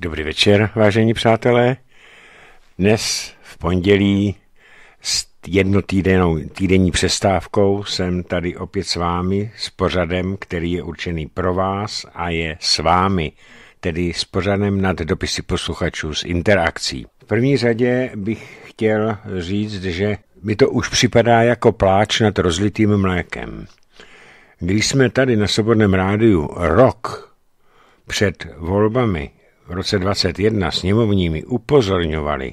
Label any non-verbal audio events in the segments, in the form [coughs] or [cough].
Dobrý večer, vážení přátelé. Dnes v pondělí s jednotýdennou týdenní přestávkou jsem tady opět s vámi s pořadem, který je určený pro vás a je s vámi, tedy s pořadem nad dopisy posluchačů s interakcí. V první řadě bych chtěl říct, že mi to už připadá jako pláč nad rozlitým mlékem. Když jsme tady na Svobodném rádiu rok před volbami v roce 21 sněmovními upozorňovali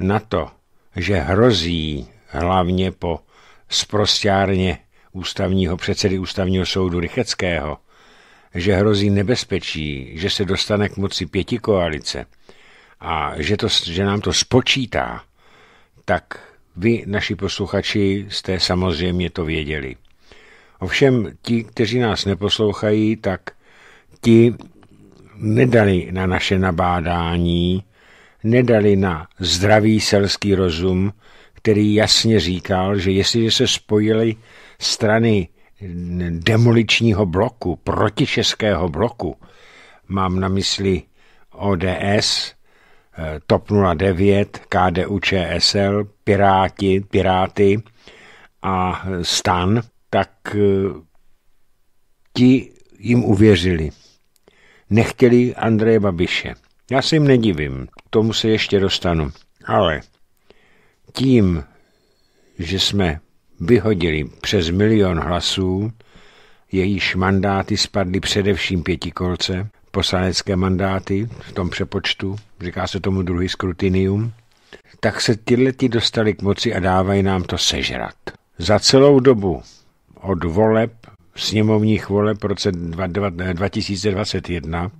na to, že hrozí hlavně po sprostárně ústavního předsedy ústavního soudu Rycheckého, že hrozí nebezpečí, že se dostane k moci pěti koalice a že, to, že nám to spočítá, tak vy, naši posluchači, jste samozřejmě to věděli. Ovšem ti, kteří nás neposlouchají, tak ti nedali na naše nabádání, nedali na zdravý selský rozum, který jasně říkal, že jestliže se spojily strany demoličního bloku, protičeského bloku, mám na mysli ODS, eh, TOP 09, KDU ČSL, Piráti, Piráty a STAN, tak eh, ti jim uvěřili nechtěli Andreje Babiše. Já se jim nedivím, k tomu se ještě dostanu. Ale tím, že jsme vyhodili přes milion hlasů, jejíž mandáty spadly především pětikolce, poslanecké mandáty v tom přepočtu, říká se tomu druhý skrutinium, tak se tyhle ti dostali k moci a dávají nám to sežrat. Za celou dobu od voleb sněmovních voleb v roce 2021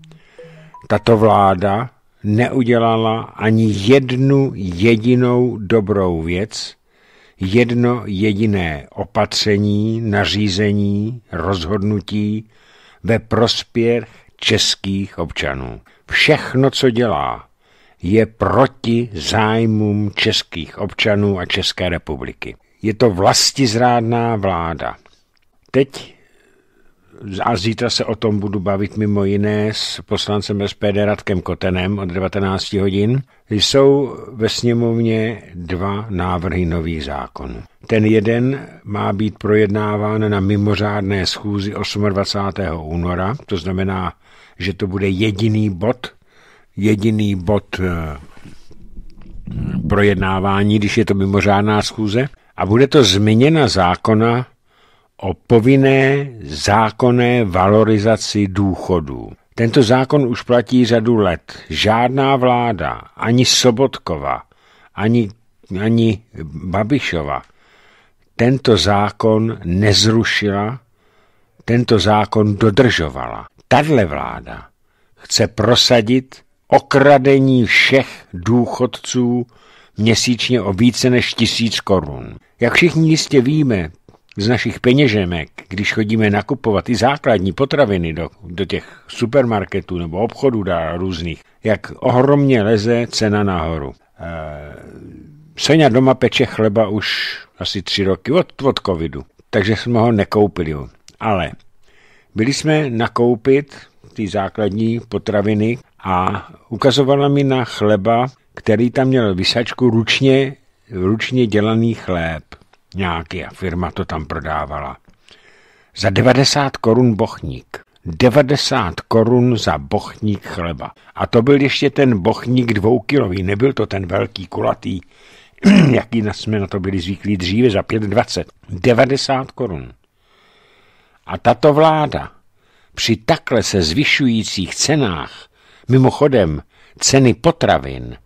tato vláda neudělala ani jednu jedinou dobrou věc, jedno jediné opatření, nařízení, rozhodnutí ve prospěch českých občanů. Všechno, co dělá, je proti zájmům českých občanů a České republiky. Je to vlastizrádná vláda. Teď a zítra se o tom budu bavit mimo jiné s poslancem SPD Radkem Kotenem od 19 hodin, jsou ve sněmovně dva návrhy nových zákonů. Ten jeden má být projednáván na mimořádné schůzi 28. února, to znamená, že to bude jediný bod, jediný bod eh, projednávání, když je to mimořádná schůze. A bude to změna zákona o povinné zákonné valorizaci důchodů. Tento zákon už platí řadu let. Žádná vláda, ani Sobotkova, ani, ani Babišova, tento zákon nezrušila, tento zákon dodržovala. Tadle vláda chce prosadit okradení všech důchodců měsíčně o více než tisíc korun. Jak všichni jistě víme, z našich peněženek, když chodíme nakupovat i základní potraviny do, do těch supermarketů nebo obchodů dá různých, jak ohromně leze cena nahoru. E, eh, Sonja doma peče chleba už asi tři roky od, od covidu, takže jsme ho nekoupili. Ale byli jsme nakoupit ty základní potraviny a ukazovala mi na chleba, který tam měl vysačku ručně, ručně dělaný chléb nějaký a firma to tam prodávala. Za 90 korun bochník. 90 korun za bochník chleba. A to byl ještě ten bochník dvoukilový, nebyl to ten velký kulatý, [clears throat] jaký jsme na to byli zvyklí dříve za 5,20. 90 korun. A tato vláda při takhle se zvyšujících cenách, mimochodem ceny potravin,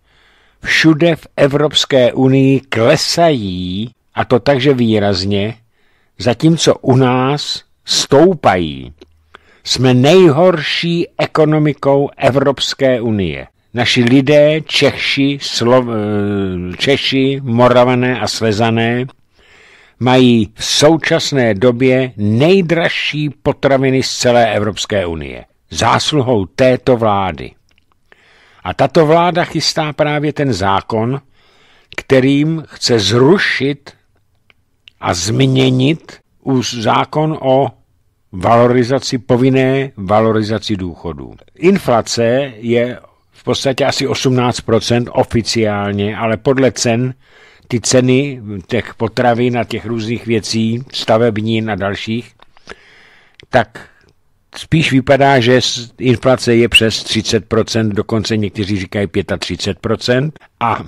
všude v Evropské unii klesají a to takže výrazně, zatímco u nás stoupají. Jsme nejhorší ekonomikou Evropské unie. Naši lidé, Češi, Slo- eh, Češi, Moravané a Slezané, mají v současné době nejdražší potraviny z celé Evropské unie. Zásluhou této vlády. A tato vláda chystá právě ten zákon, kterým chce zrušit a změnit už zákon o valorizaci, povinné valorizaci důchodů. Inflace je v podstatě asi 18% oficiálně, ale podle cen ty ceny těch potravin a těch různých věcí, stavební a dalších, tak spíš vypadá, že inflace je přes 30%, dokonce někteří říkají 35%. A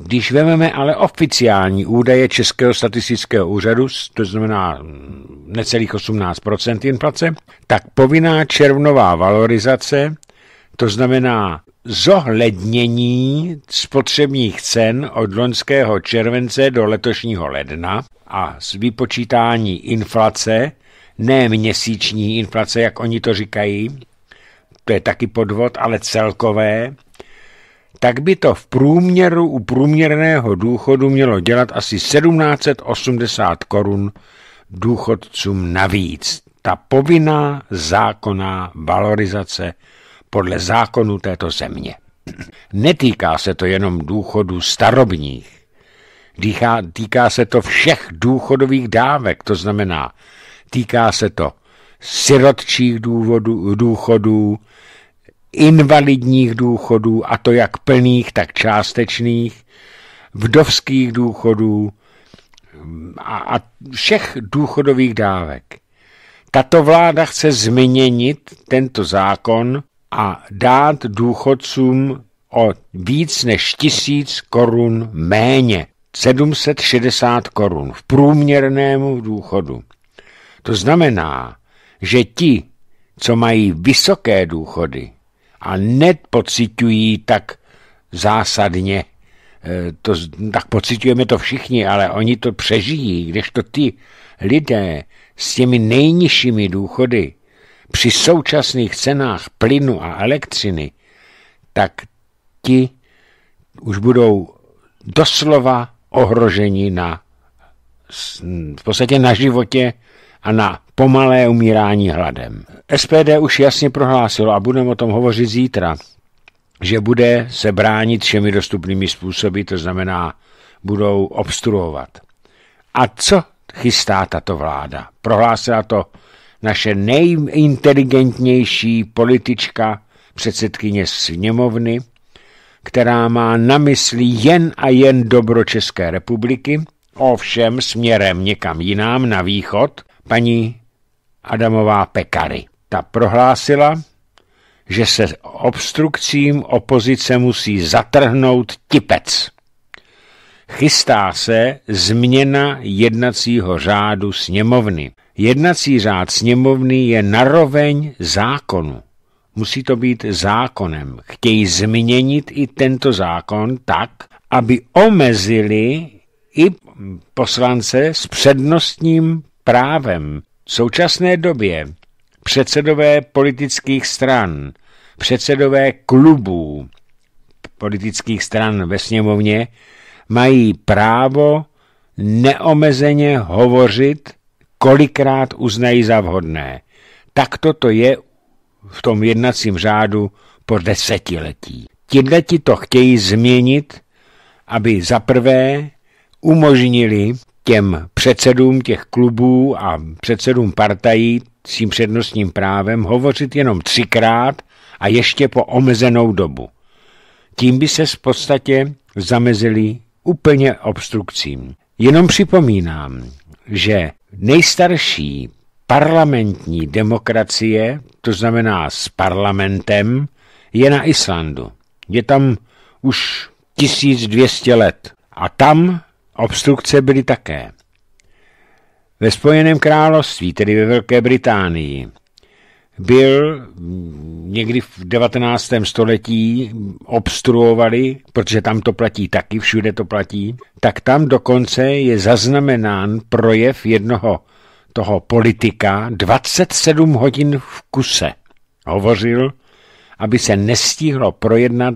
když vezmeme ale oficiální údaje Českého statistického úřadu, to znamená mm, necelých 18% inflace, tak povinná červnová valorizace, to znamená zohlednění spotřebních cen od loňského července do letošního ledna a z vypočítání inflace, ne měsíční inflace, jak oni to říkají, to je taky podvod, ale celkové, tak by to v průměru u průměrného důchodu mělo dělat asi 1780 korun důchodcům navíc. Ta povinná zákonná valorizace podle zákonu této země. Netýká se to jenom důchodu starobních. Týká, týká se to všech důchodových dávek, to znamená, týká se to sirotčích důvodů, důchodů, invalidních důchodů, a to jak plných, tak částečných, vdovských důchodů a, a všech důchodových dávek. Tato vláda chce změnit tento zákon a dát důchodcům o víc než tisíc korun méně. 760 korun v průměrnému důchodu. To znamená, že ti, co mají vysoké důchody, a nepocitují tak zásadně. Eh, to, tak pocitujeme to všichni, ale oni to přežijí, když to ty lidé s těmi nejnižšími důchody při současných cenách plynu a elektřiny, tak ti už budou doslova ohroženi na v podstatě na životě a na pomalé umírání hladem. SPD už jasně prohlásilo, a budeme o tom hovořit zítra, že bude se bránit všemi dostupnými způsoby, to znamená, budou obstruovat. A co chystá tato vláda? Prohlásila to naše nejinteligentnější politička, předsedkyně sněmovny, která má na mysli jen a jen dobro České republiky, ovšem směrem někam jinám na východ, paní Adamová Pekary. Ta prohlásila, že se obstrukcím opozice musí zatrhnout tipec. Chystá se změna jednacího řádu sněmovny. Jednací řád sněmovny je naroveň zákonu. Musí to být zákonem. Chtějí změnit i tento zákon tak, aby omezili i poslance s přednostním právem v současné době předsedové politických stran, předsedové klubů politických stran ve sněmovně mají právo neomezeně hovořit, kolikrát uznají za vhodné. Tak toto je v tom jednacím řádu po desetiletí. Tihleti to chtějí změnit, aby za prvé umožnili těm předsedům těch klubů a předsedům partají s tím přednostním právem hovořit jenom třikrát a ještě po omezenou dobu. Tím by se v podstatě zamezili úplně obstrukcím. Jenom připomínám, že nejstarší parlamentní demokracie, to znamená s parlamentem, je na Islandu. Je tam už 1200 let. A tam Obstrukce byly také. Ve Spojeném království, tedy ve Velké Británii, byl někdy v 19. století obstruovali, protože tam to platí taky, všude to platí, tak tam dokonce je zaznamenán projev jednoho toho politika 27 hodin v kuse. Hovořil, aby se nestihlo projednat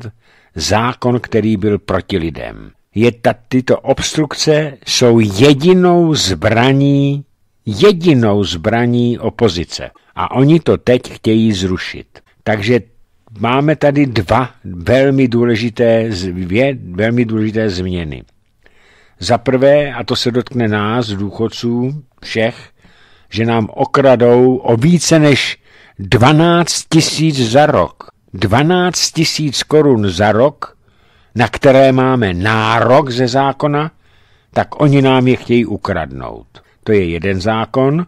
zákon, který byl proti lidem je ta, tyto obstrukce jsou jedinou zbraní, jedinou zbraní opozice. A oni to teď chtějí zrušit. Takže máme tady dva velmi důležité, dvě velmi důležité změny. Za prvé, a to se dotkne nás, důchodců, všech, že nám okradou o více než 12 tisíc za rok. 12 tisíc korun za rok na které máme nárok ze zákona, tak oni nám je chtějí ukradnout. To je jeden zákon.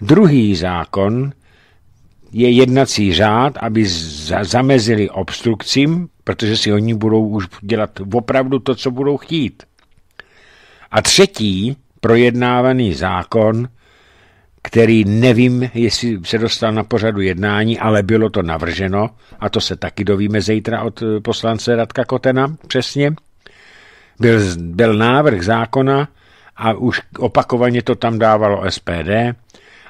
Druhý zákon je jednací řád, aby zamezili obstrukcím, protože si oni budou už dělat opravdu to, co budou chtít. A třetí projednávaný zákon který nevím, jestli se dostal na pořadu jednání, ale bylo to navrženo, a to se taky dovíme zítra od eh, poslance Radka Kotena přesně, byl, byl návrh zákona a už opakovaně to tam dávalo SPD,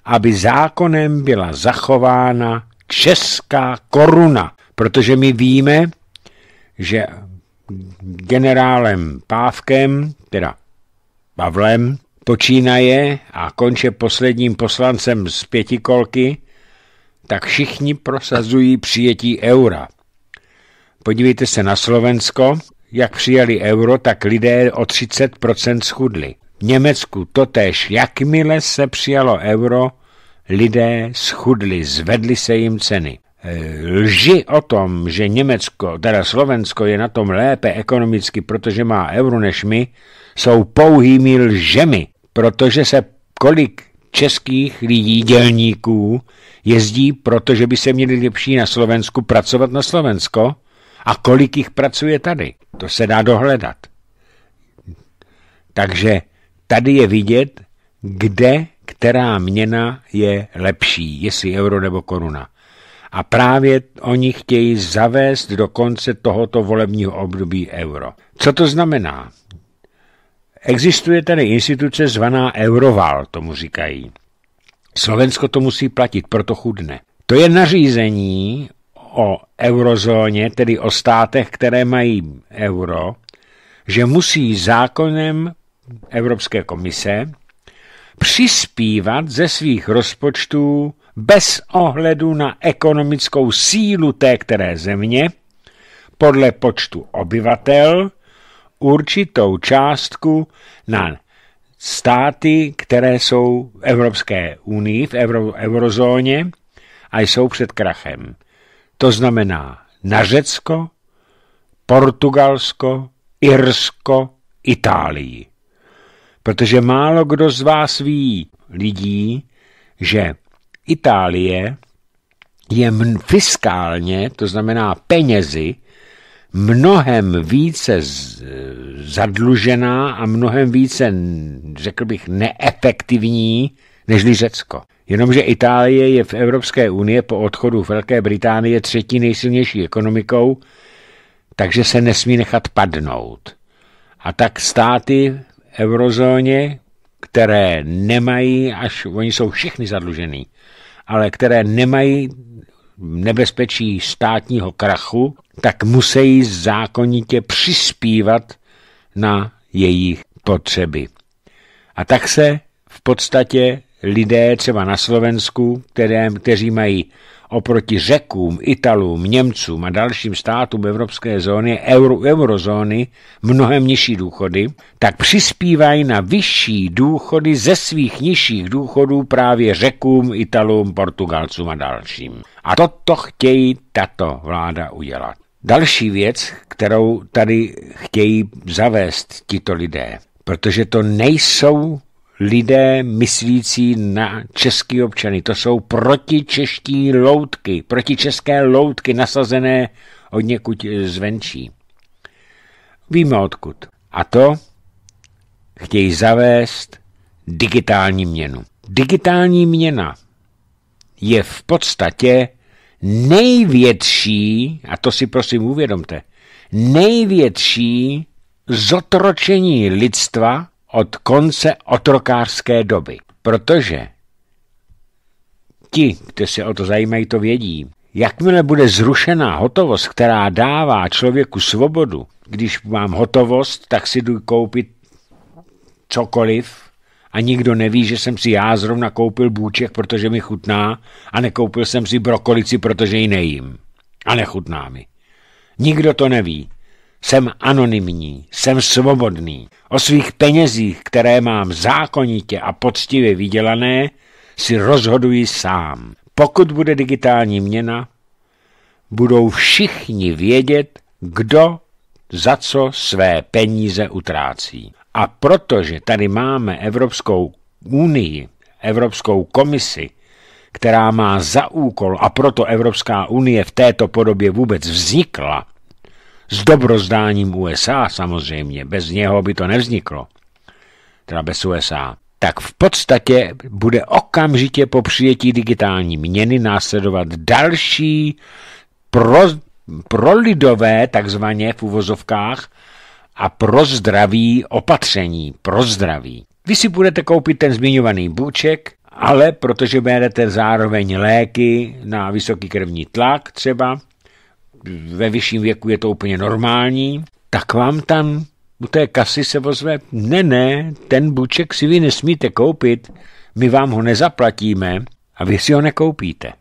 aby zákonem byla zachována česká koruna, protože my víme, že generálem Pávkem, teda Pavlem, počínaje a konče posledním poslancem z pětikolky, tak všichni prosazují přijetí eura. Podívejte se na Slovensko, jak přijali euro, tak lidé o 30% schudli. V Německu totéž, jakmile se přijalo euro, lidé schudli, zvedly se jim ceny. E, lži o tom, že Německo, teda Slovensko je na tom lépe ekonomicky, protože má euro než my, jsou pouhými lžemi protože se kolik českých lidí, dělníků, jezdí, protože by se měli lepší na Slovensku pracovat na Slovensko a kolik jich pracuje tady. To se dá dohledat. Takže tady je vidět, kde která měna je lepší, jestli euro nebo koruna. A právě oni chtějí zavést do konce tohoto volebního období euro. Co to znamená? Existuje tady instituce zvaná Euroval, tomu říkají. Slovensko to musí platit, proto chudne. To je nařízení o eurozóně, tedy o státech, které mají euro, že musí zákonem Evropské komise přispívat ze svých rozpočtů bez ohledu na ekonomickou sílu té které země podle počtu obyvatel určitou částku na státy, které jsou v Evropské unii, v euro, eurozóně a jsou před krachem. To znamená na Řecko, Portugalsko, Irsko, Itálii. Protože málo kdo z vás ví, lidí, že Itálie je fiskálně, to znamená penězi, mnohem více zadlužená a mnohem více, řekl bych, neefektivní než Řecko. Jenomže Itálie je v Evropské unii po odchodu Velké Británie třetí nejsilnější ekonomikou, takže se nesmí nechat padnout. A tak státy v eurozóně, které nemají, až oni jsou všichni zadlužený, ale které nemají nebezpečí státního krachu, tak musí zákonitě přispívat na jejich potřeby. A tak se v podstatě lidé třeba na Slovensku, které, kteří mají oproti Řekům, Italům, Němcům a dalším státům evropské zóny, euro, eurozóny, mnohem nižší důchody, tak přispívají na vyšší důchody ze svých nižších důchodů právě Řekům, Italům, Portugalcům a dalším. A toto chtějí tato vláda udělat. Další věc, kterou tady chtějí zavést tito lidé, protože to nejsou lidé myslící na český občany. To jsou protičeští loutky, protičeské loutky nasazené od někud zvenčí. Víme odkud. A to chtějí zavést digitální měnu. Digitální měna je v podstatě největší, a to si prosím uvědomte, největší zotročení lidstva od konce otrokářské doby. Protože ti, kteří se o to zajímají, to vědí. Jakmile bude zrušená hotovost, která dává člověku svobodu, když mám hotovost, tak si jdu koupit cokoliv, a nikdo neví, že jsem si já zrovna koupil bůček, protože mi chutná a nekoupil jsem si brokolici, protože ji nejím. A nechutná mi. Nikdo to neví. Jsem anonymní, jsem svobodný. O svých penězích, které mám zákonitě a poctivě vydělané, si rozhoduji sám. Pokud bude digitální měna, budou všichni vědět, kdo za co své peníze utrácí. A protože tady máme Evropskou unii, Evropskou komisi, která má za úkol, a proto Evropská unie v této podobě vůbec vznikla, s dobrozdáním USA samozřejmě, bez něho by to nevzniklo, teda bez USA, tak v podstatě bude okamžitě po přijetí digitální měny následovat další pro, prolidové, takzvaně v uvozovkách, a pro zdraví opatření, pro zdraví. Vy si budete koupit ten zmiňovaný bůček, ale protože berete zároveň léky na vysoký krevní tlak třeba, ve vyšším věku je to úplně normální, tak vám tam u té kasy se vozve, ne, ne, ten buček si vy nesmíte koupit, my vám ho nezaplatíme a vy si ho nekoupíte.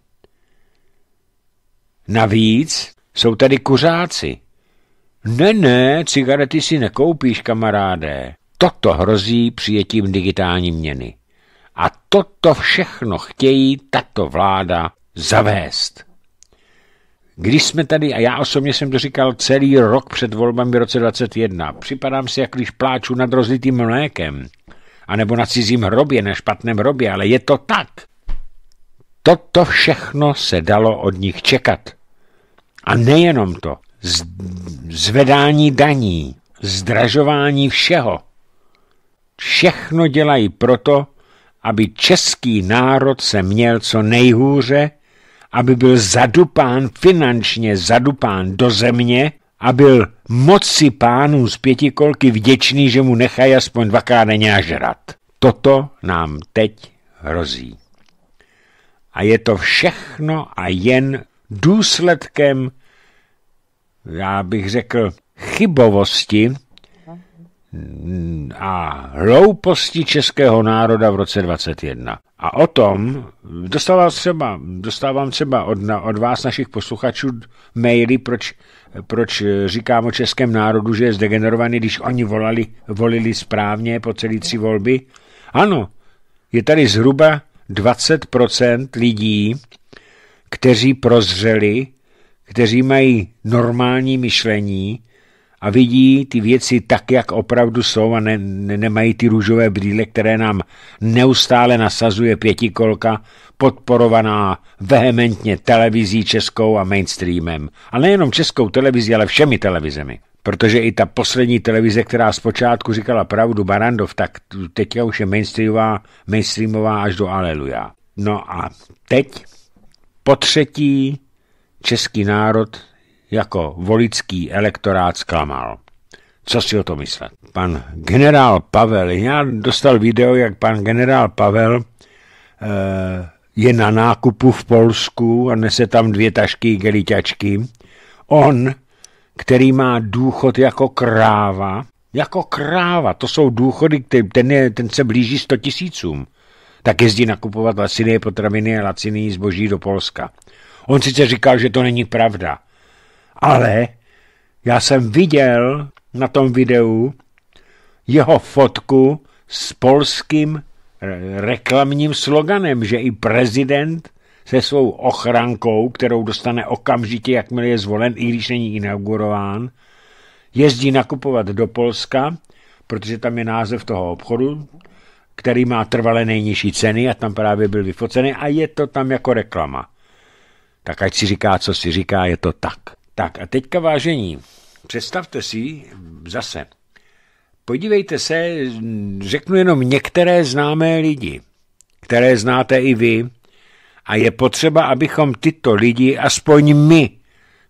Navíc jsou tady kuřáci, ne, ne, cigarety si nekoupíš, kamaráde. Toto hrozí přijetím digitální měny. A toto všechno chtějí tato vláda zavést. Když jsme tady, a já osobně jsem to říkal celý rok před volbami v roce 2021, připadám si, jak když pláču nad rozlitým mlékem, anebo na cizím hrobě, na špatném hrobě, ale je to tak. Toto všechno se dalo od nich čekat. A nejenom to zvedání daní, zdražování všeho. Všechno dělají proto, aby český národ se měl co nejhůře, aby byl zadupán finančně, zadupán do země a byl moci pánů z pětikolky vděčný, že mu nechají aspoň dvakrát denně žrat. Toto nám teď hrozí. A je to všechno a jen důsledkem já bych řekl, chybovosti a hlouposti českého národa v roce 21. A o tom dostávám třeba, dostávám třeba od, od vás, našich posluchačů, maily, proč, proč říkám o českém národu, že je zdegenerovaný, když oni volali, volili správně po celý tři volby. Ano, je tady zhruba 20% lidí, kteří prozřeli, kteří mají normální myšlení a vidí ty věci tak, jak opravdu jsou a ne, ne, nemají ty růžové brýle, které nám neustále nasazuje pětikolka, podporovaná vehementně televizí českou a mainstreamem. A nejenom českou televizí, ale všemi televizemi. Protože i ta poslední televize, která zpočátku říkala pravdu Barandov, tak teď už je mainstreamová, mainstreamová až do Aleluja. No a teď po třetí český národ jako volický elektorát zklamal. Co si o to myslet? Pan generál Pavel, já dostal video, jak pan generál Pavel eh, je na nákupu v Polsku a nese tam dvě tašky geliťačky. On, který má důchod jako kráva, jako kráva, to jsou důchody, ten, je, ten se blíží 100 tisícům, tak jezdí nakupovat laciné potraviny a laciné zboží do Polska. On sice říkal, že to není pravda, ale já jsem viděl na tom videu jeho fotku s polským reklamním sloganem, že i prezident se svou ochrankou, kterou dostane okamžitě, jakmile je zvolen, i když není inaugurován, jezdí nakupovat do Polska, protože tam je název toho obchodu, který má trvale nejnižší ceny a tam právě byl vyfocený a je to tam jako reklama. Tak ať si říká, co si říká, je to tak. Tak a teďka vážení, představte si zase, podívejte se, řeknu jenom některé známé lidi, které znáte i vy, a je potřeba, abychom tyto lidi, aspoň my,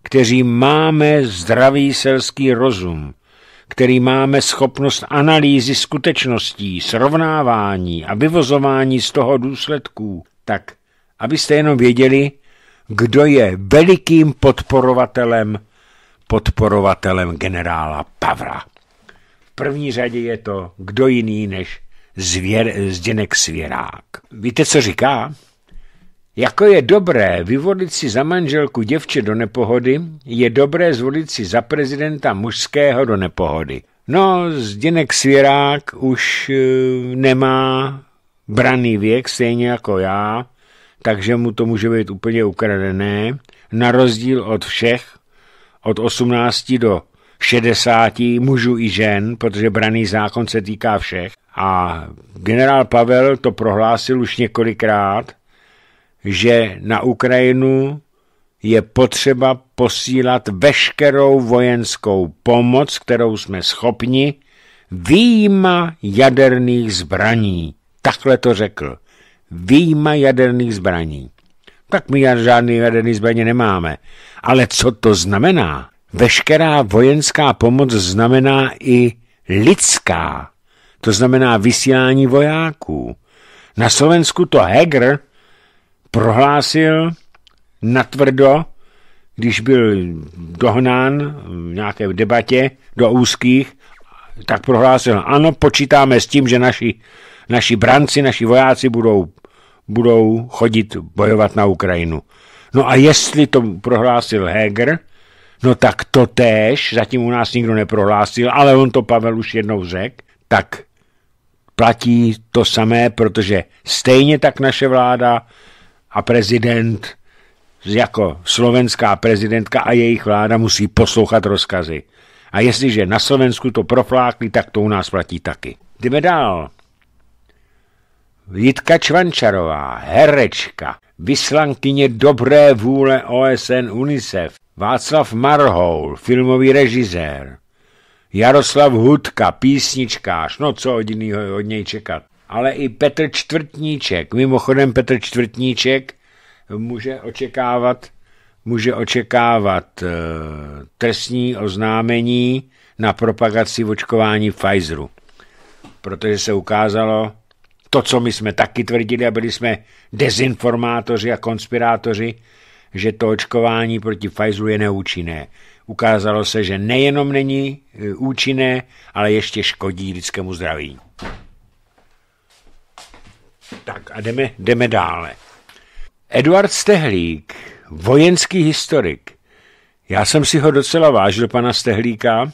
kteří máme zdravý selský rozum, který máme schopnost analýzy skutečností, srovnávání a vyvozování z toho důsledků, tak abyste jenom věděli, kdo je velikým podporovatelem, podporovatelem generála Pavla. V první řadě je to kdo jiný než zvěr, Zděnek Svěrák. Víte, co říká? Jako je dobré vyvolit si za manželku děvče do nepohody, je dobré zvolit si za prezidenta mužského do nepohody. No, Zděnek Svěrák už eh, nemá braný věk, stejně jako já, takže mu to může být úplně ukradené, na rozdíl od všech, od 18 do 60 mužů i žen, protože braný zákon se týká všech. A generál Pavel to prohlásil už několikrát, že na Ukrajinu je potřeba posílat veškerou vojenskou pomoc, kterou jsme schopni, výjima jaderných zbraní. Takhle to řekl výjima jaderných zbraní. Tak my žádný jaderný zbraně nemáme. Ale co to znamená? Veškerá vojenská pomoc znamená i lidská. To znamená vysílání vojáků. Na Slovensku to Heger prohlásil natvrdo, když byl dohnán v nějaké debatě do úzkých, tak prohlásil, ano, počítáme s tím, že naši, naši branci, naši vojáci budou budou chodit bojovat na Ukrajinu. No a jestli to prohlásil Heger, no tak to též, zatím u nás nikdo neprohlásil, ale on to Pavel už jednou řekl, tak platí to samé, protože stejně tak naše vláda a prezident jako slovenská prezidentka a jejich vláda musí poslouchat rozkazy. A jestliže na Slovensku to proflákli, tak to u nás platí taky. Jdeme dál. Vítka Čvančarová, herečka, vyslankyně dobré vůle OSN UNICEF, Václav Marhoul, filmový režisér, Jaroslav Hudka, písničkář, no co od, jinýho, od něj čekat. Ale i Petr Čtvrtníček, mimochodem Petr Čtvrtníček může očekávat, může očekávat e, trestní oznámení na propagaci očkování Pfizeru, protože se ukázalo, to, co my jsme taky tvrdili a byli jsme dezinformátoři a konspirátoři, že to očkování proti Pfizeru je neúčinné. Ukázalo se, že nejenom není e, účinné, ale ještě škodí lidskému zdraví. Tak a jdeme, jdeme dále. Eduard Stehlík, vojenský historik. Já jsem si ho docela vážil, pana Stehlíka,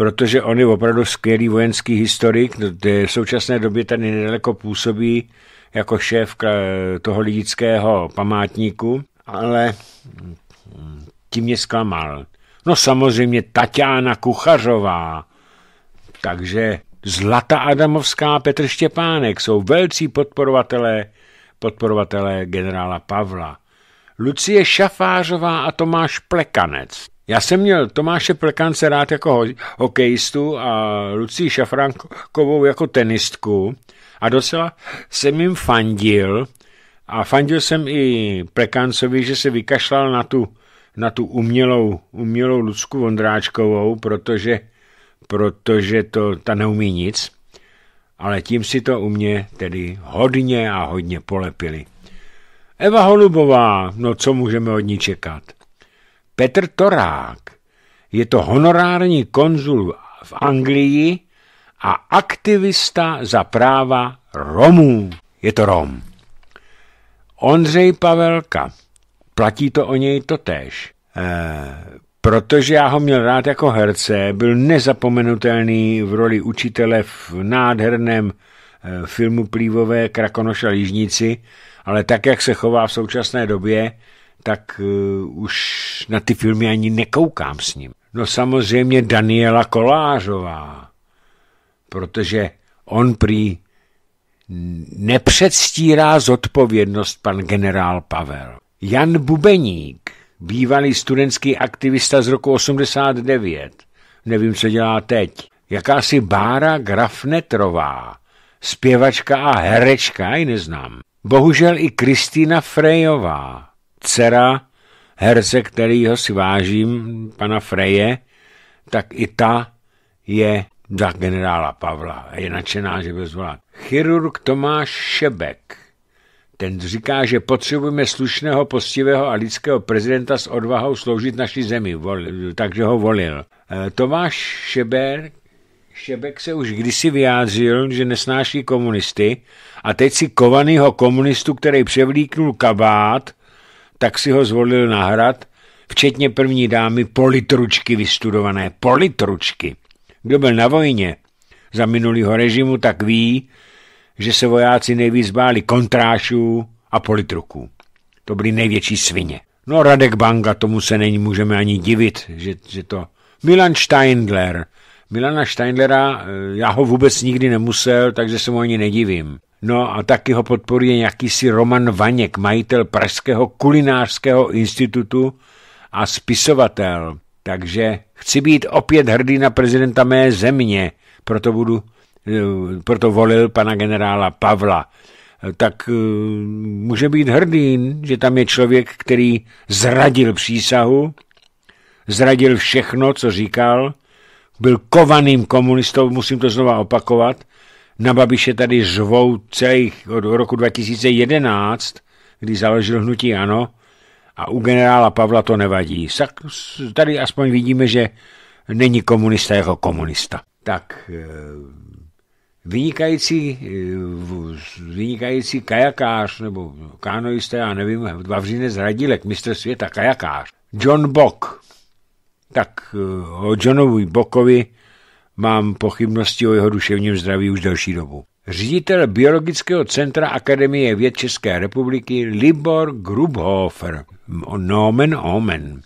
protože on je opravdu skvělý vojenský historik. No, v současné době tady nedaleko působí jako šéf toho lidického památníku, ale tím mě zklamal. No samozřejmě Tatiana Kuchařová, takže Zlata Adamovská Petr Štěpánek jsou velcí podporovatelé, podporovatelé generála Pavla. Lucie Šafářová a Tomáš Plekanec. Já jsem měl Tomáše Plekance rád jako hokejistu a Lucí Šafránkovou jako tenistku a docela jsem jim fandil a fandil jsem i Plekancovi, že se vykašlal na tu, na tu umělou, umělou Lucku Vondráčkovou, protože, protože to, ta neumí nic, ale tím si to u mě tedy hodně a hodně polepili. Eva Holubová, no co můžeme od ní čekat? Petr Torák. Je to honorární konzul v Anglii a aktivista za práva Romů. Je to Rom. Ondřej Pavelka. Platí to o něj totéž. E, protože já ho měl rád jako herce, byl nezapomenutelný v roli učitele v nádherném eh, filmu Plívové Krakonoša Lížníci, ale tak, jak se chová v současné době, tak uh, už na ty filmy ani nekoukám s ním. No samozřejmě Daniela Kolářová, protože on prý nepředstírá zodpovědnost pan generál Pavel. Jan Bubeník, bývalý studentský aktivista z roku 89, nevím, co dělá teď, jakási Bára Grafnetrová, zpěvačka a herečka, já ji neznám. Bohužel i Kristýna Frejová, dcera herce, kterýho si vážím, pana Freje, tak i ta je za generála Pavla. Je nadšená, že byl zvolat. Chirurg Tomáš Šebek. Ten říká, že potřebujeme slušného, postivého a lidského prezidenta s odvahou sloužit naší zemi, volil, takže ho volil. E, Tomáš Šeber, Šebek se už kdysi vyjádřil, že nesnáší komunisty a teď si kovanýho komunistu, který převlíknul kabát, tak si ho zvolil na hrad, včetně první dámy politručky vystudované. Politručky. Kdo byl na vojně za minulýho režimu, tak ví, že se vojáci nejvíc báli kontrášů a politruků. To byly největší svině. No Radek Banga, tomu se není můžeme ani divit, že, že to... Milan Steindler. Milana Steindlera, eh, já ho vůbec nikdy nemusel, takže se mu ani nedivím. No a taky ho podporuje jakýsi Roman Vaněk, majitel Pražského kulinářského institutu a spisovatel. Takže chci být opět hrdý na prezidenta mé země, proto, budu, eh, proto volil pana generála Pavla. Eh, tak eh, může být hrdý, že tam je člověk, který zradil přísahu, zradil všechno, co říkal, byl kovaným komunistou, musím to znova opakovat, na Babiše tady žvou celých od roku 2011, kdy založil hnutí ANO, a u generála Pavla to nevadí. Tady aspoň vidíme, že není komunista jako komunista. Tak eh, vynikající, eh, vynikající kajakář, nebo kanoista, já nevím, Vavřinec Radílek, mistr světa, kajakář, John Bock. Tak eh, o Johnovi Bokovi Mám pochybnosti o jeho duševním zdraví už další dobu. Ředitel Biologického centra Akademie věd České republiky Libor Grubhofer. Nomen omen.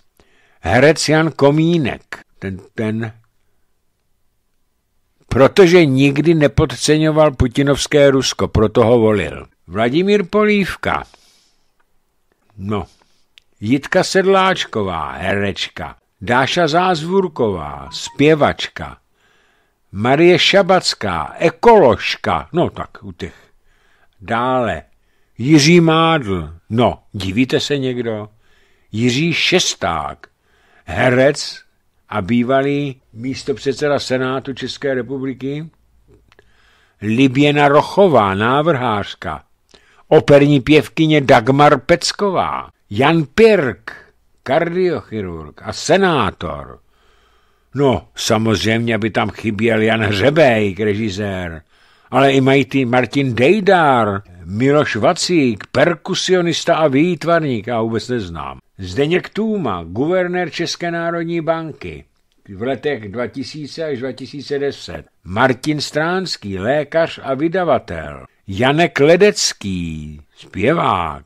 Herec Jan Komínek. Ten, ten protože nikdy nepodceňoval putinovské Rusko, proto ho volil. Vladimír Polívka. No. Jitka Sedláčková, herečka. Dáša Zázvurková, zpěvačka. Marie Šabacká, ekoložka, no tak u těch. Dále Jiří Mádl, no, divíte se někdo? Jiří Šesták, herec a bývalý místopředseda Senátu České republiky. Liběna Rochová, návrhářka. Operní pěvkyně Dagmar Pecková. Jan Pirk, kardiochirurg a senátor. No, samozřejmě by tam chyběl Jan Hřebejk, režisér, ale i mají ty Martin Dejdar, Miloš Vacík, perkusionista a výtvarník, a vůbec neznám. Zdeněk Tůma, guvernér České národní banky, v letech 2000 až 2010. Martin Stránský, lékař a vydavatel. Janek Ledecký, zpěvák.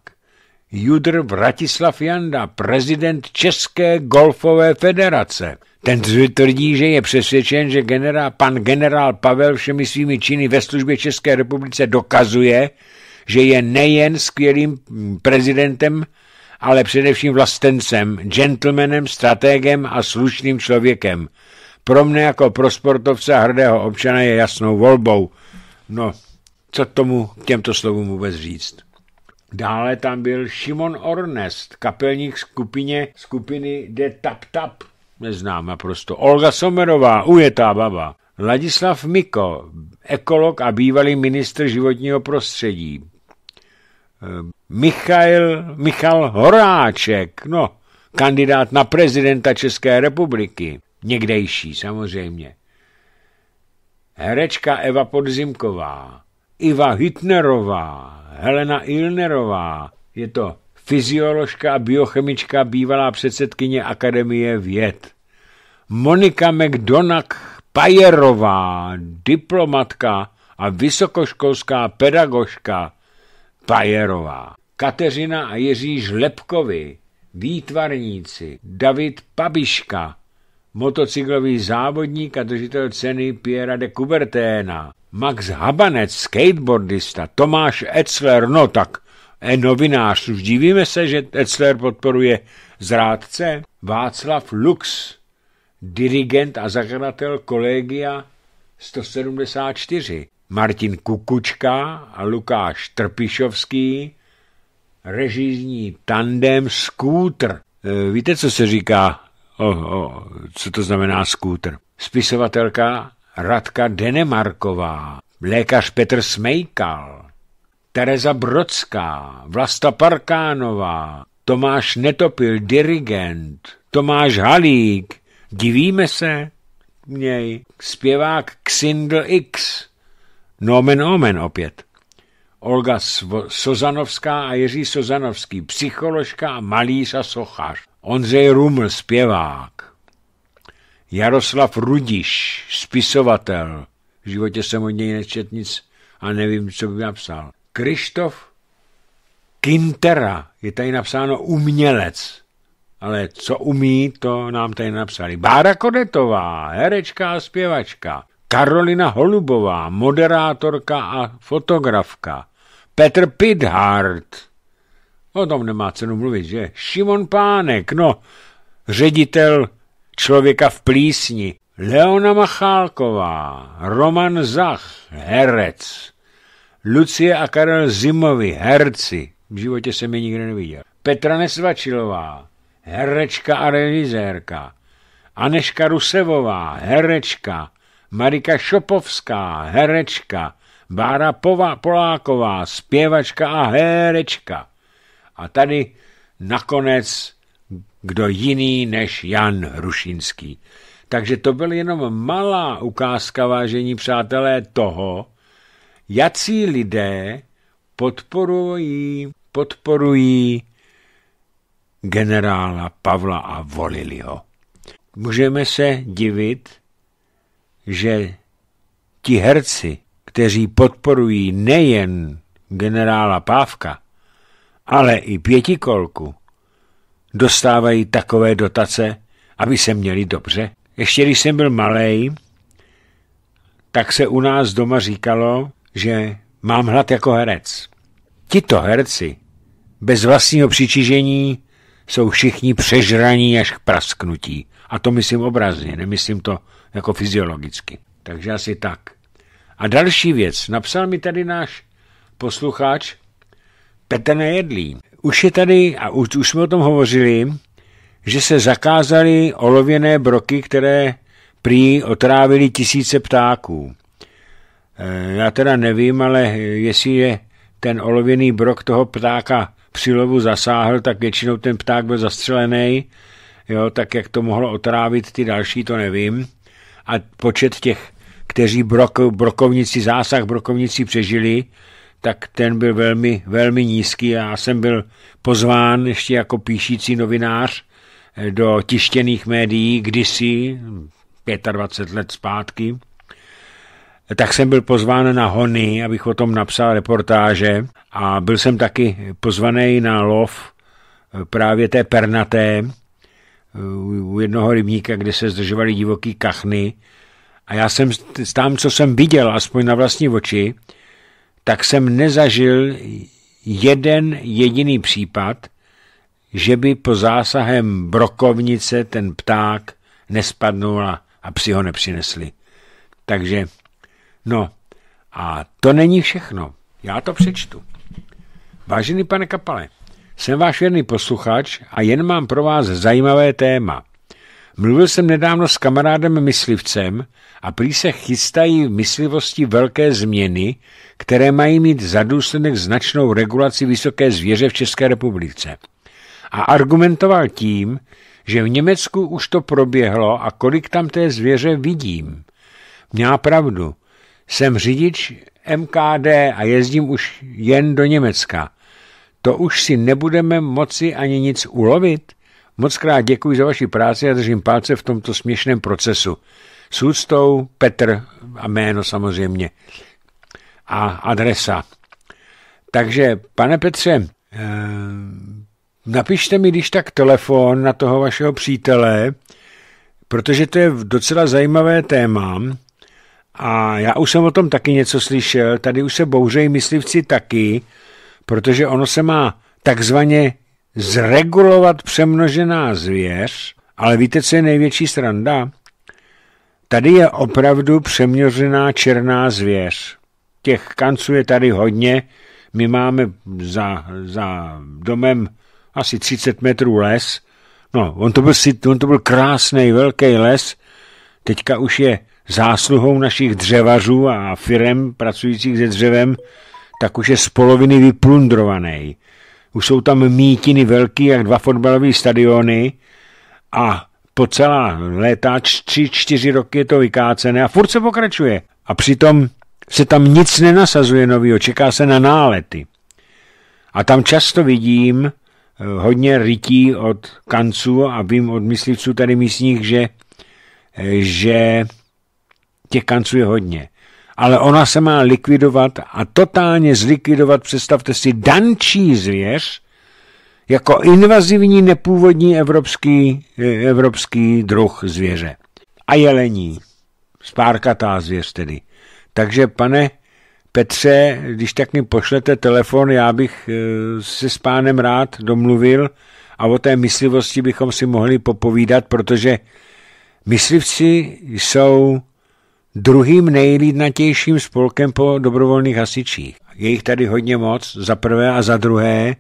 Judr Vratislav Janda, prezident České golfové federace. Ten tvrdí, že je přesvědčen, že generál, pan generál Pavel všemi svými činy ve službě České republice dokazuje, že je nejen skvělým prezidentem, ale především vlastencem, gentlemanem, strategem a slušným člověkem. Pro mne jako pro sportovce a hrdého občana je jasnou volbou. No, co tomu těmto slovům vůbec říct? Dále tam byl Šimon Ornest, kapelník skupině, skupiny De Tap Tap, neznám naprosto. Olga Somerová, ujetá baba. Ladislav Miko, ekolog a bývalý ministr životního prostředí. Ehm, Michal Michal Horáček, no, kandidát na prezidenta České republiky. Někdejší, samozřejmě. Herečka Eva Podzimková, Iva Hitnerová, Helena Ilnerová. Je to fyzioložka a biochemička bývalá předsedkyně Akademie věd. Monika McDonagh Pajerová, diplomatka a vysokoškolská pedagožka Pajerová. Kateřina a Jiří Žlepkovi, výtvarníci, David Pabiška, motocyklový závodník a držitel ceny Piera de Couberténa, Max Habanec, skateboardista, Tomáš Etzler, no tak Eh, novinářů. Dívíme se, že Edsler podporuje zrádce. Václav Lux, dirigent a zakladatel kolegia 174. Martin Kukučka a Lukáš Trpišovský, režijní tandem Skútr. Eh, víte, co se říká, Oh, oh, co to znamená skútr? Spisovatelka Radka Denemarková, lékař Petr Smejkal, Tereza Brodská, Vlasta Parkánová, Tomáš Netopil, dirigent, Tomáš Halík, divíme se měj, zpěvák Xindl X, nomen no, omen opět. Olga Sozanovská a Jiří Sozanovský, psycholožka a malíř a sochař. Ondřej Ruml, zpěvák. Jaroslav Rudiš, spisovatel. V životě jsem od něj nečet nic a nevím, co by napsal. Krištof Kintera. Je tady napsáno umělec. Ale co umí, to nám tady napsali. Bára Kodetová, herečka a zpěvačka. Karolina Holubová, moderátorka a fotografka. Petr Pidhart. O tom nemá cenu mluvit, že? Šimon Pánek, no, ředitel člověka v plísni. Leona Machálková, Roman Zach, herec. Lucie a Karel Zimovi, herci, v životě jsem je nikdy neviděl. Petra Nesvačilová, herečka a revizérka. Aneška Rusevová, herečka. Marika Šopovská, herečka. Bára Pova, Poláková, zpěvačka a herečka. A tady nakonec kdo jiný než Jan Hrušinský. Takže to byl jenom malá ukázka, vážení přátelé, toho, jací lidé podporují, podporují generála Pavla a volili ho. Můžeme se divit, že ti herci, kteří podporují nejen generála Pávka, ale i pětikolku, dostávají takové dotace, aby se měli dobře. Ještě když jsem byl malý, tak se u nás doma říkalo, že mám hlad jako herec. Tito herci bez vlastního přičižení jsou všichni přežraní až k prasknutí. A to myslím obrazně, nemyslím to jako fyziologicky. Takže asi tak. A další věc. Napsal mi tady náš posluchač Petr Nejedlý. Už je tady, a už, už jsme o tom hovořili, že se zakázaly olověné broky, které prý otrávili tisíce ptáků. Eh, já teda nevím, ale jestli je ten olověný brok toho ptáka lovu zasáhl, tak většinou ten pták byl zastřelený, jo, tak jak to mohlo otrávit ty další, to nevím. A počet těch, kteří brok, brokovnici zásah, brokovnici přežili, tak ten byl velmi, velmi nízký. Já jsem byl pozván ještě jako píšící novinář eh, do tištěných médií kdysi, 25 let zpátky, tak jsem byl pozván na Hony, abych o tom napsal reportáže a byl jsem taky pozvaný na lov eh, právě té pernaté eh, u jednoho rybníka, kde se zdržovaly divoký kachny a já jsem tam, co jsem viděl, aspoň na vlastní oči, tak jsem nezažil jeden jediný případ, že by po zásahem brokovnice ten pták nespadnul a psi ho nepřinesli. Takže No a to není všechno. Já to přečtu. Vážený pane Kapale, jsem váš věrný posluchač a jen mám pro vás zajímavé téma. Mluvil jsem nedávno s kamarádem myslivcem a prý se chystají v myslivosti velké změny, které mají mít za důsledek značnou regulaci vysoké zvěře v České republice. A argumentoval tím, že v Německu už to proběhlo a kolik tam té zvěře vidím. Měla pravdu, jsem řidič MKD a jezdím už jen do Německa. To už si nebudeme moci ani nic ulovit. Moc krát děkuji za vaši práci a držím palce v tomto směšném procesu. S úctou Petr a jméno samozřejmě a adresa. Takže, pane Petře, eh, napište mi když tak telefon na toho vašeho přítele, protože to je docela zajímavé téma a já už jsem o tom taky něco slyšel, tady už se bouřejí myslivci taky, protože ono se má takzvaně zregulovat přemnožená zvěř, ale víte, co je největší sranda? Tady je opravdu přeměřená černá zvěř. Těch kanců je tady hodně. My máme za, za domem asi 30 metrů les. No, on to byl, on to byl krásný velký les. Teďka už je zásluhou našich dřevařů a firem pracujících se dřevem, tak už je z poloviny vyplundrovaný. Už jsou tam mítiny velký, jak dva fotbalové stadiony a po celá léta, tři, čtyři roky je to vykácené a furt se pokračuje. A přitom se tam nic nenasazuje nový. čeká se na nálety. A tam často vidím eh, hodně rytí od kanců a vím od myslivců tady místních, že, eh, že Těch kanců je hodně. Ale ona se má likvidovat a totálně zlikvidovat, představte si, dančí zvěř jako invazivní nepůvodní evropský, eh, evropský druh zvěře. A jelení. Spárkatá zvěř tedy. Takže, pane Petře, když tak mi pošlete telefon, já bych eh, se s pánem rád domluvil a o té myslivosti bychom si mohli popovídat, protože myslivci jsou Druhým nejlídnatějším spolkem po dobrovolných hasičích. Je jich tady hodně moc, za prvé a za druhé.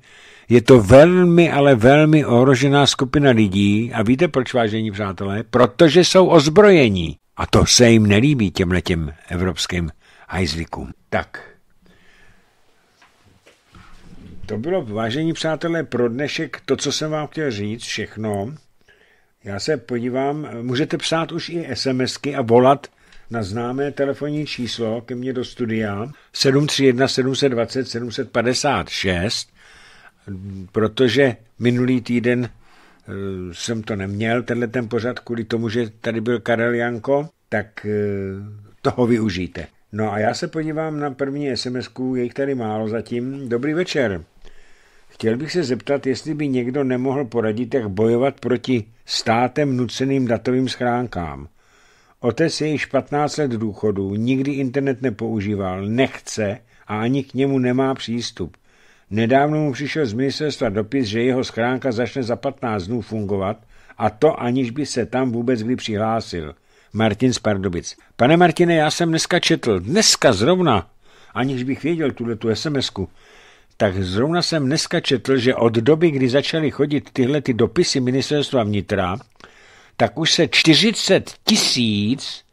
Je to velmi, ale velmi ohrožená skupina lidí a víte proč, vážení přátelé? Protože jsou ozbrojení. A to se jim nelíbí, těmhletěm evropským hajzlikům. Tak. To bylo, vážení přátelé, pro dnešek to, co jsem vám chtěl říct, všechno. Já se podívám, můžete psát už i SMSky a volat na známé telefonní číslo ke mně do studia 731 720 756, protože minulý týden eh, jsem to neměl, tenhle ten pořad, kvůli tomu, že tady byl Karel Janko, tak eh, toho využijte. No a já se podívám na první sms je jich tady málo zatím. Dobrý večer. Chtěl bych se zeptat, jestli by někdo nemohl poradit, jak bojovat proti státem nuceným datovým schránkám. Otec je již 15 let důchodu, nikdy internet nepoužíval, nechce a ani k němu nemá přístup. Nedávno mu přišel z ministerstva dopis, že jeho schránka začne za 15 dnů fungovat a to aniž by se tam vůbec kdy přihlásil. Martin Spardubic. Pane Martine, já jsem dneska četl, dneska zrovna, aniž bych věděl tuhle tu sms -ku, tak zrovna jsem dneska četl, že od doby, kdy začaly chodit tyhle ty dopisy ministerstva vnitra, tak už se 40 tisíc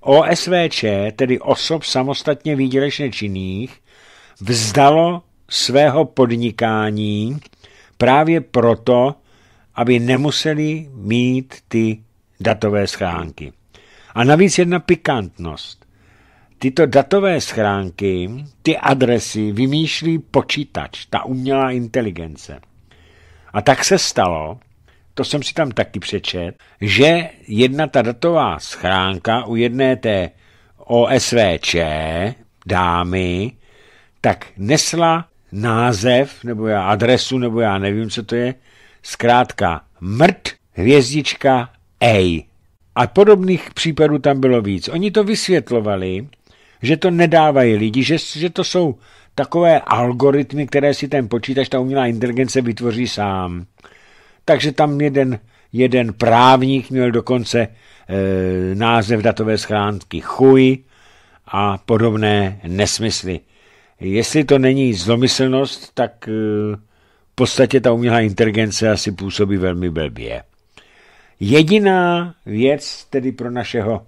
OSVČ, tedy osob samostatně výdělečně činných, vzdalo svého podnikání právě proto, aby nemuseli mít ty datové schránky. A navíc jedna pikantnost. Tyto datové schránky, ty adresy vymýšlí počítač, ta umělá inteligence. A tak se stalo, to jsem si tam taky přečet, že jedna ta datová schránka u jedné té OSVČ dámy, tak nesla název, nebo já adresu, nebo já nevím, co to je, zkrátka mrt hvězdička A. A podobných případů tam bylo víc. Oni to vysvětlovali, že to nedávají lidi, že, že to jsou takové algoritmy, které si ten počítač, ta umělá inteligence vytvoří sám takže tam jeden, jeden právník měl dokonce e, název datové schránky chuj a podobné nesmysly. Jestli to není zlomyslnost, tak e, v podstatě ta umělá inteligence asi působí velmi blbě. Jediná věc tedy pro našeho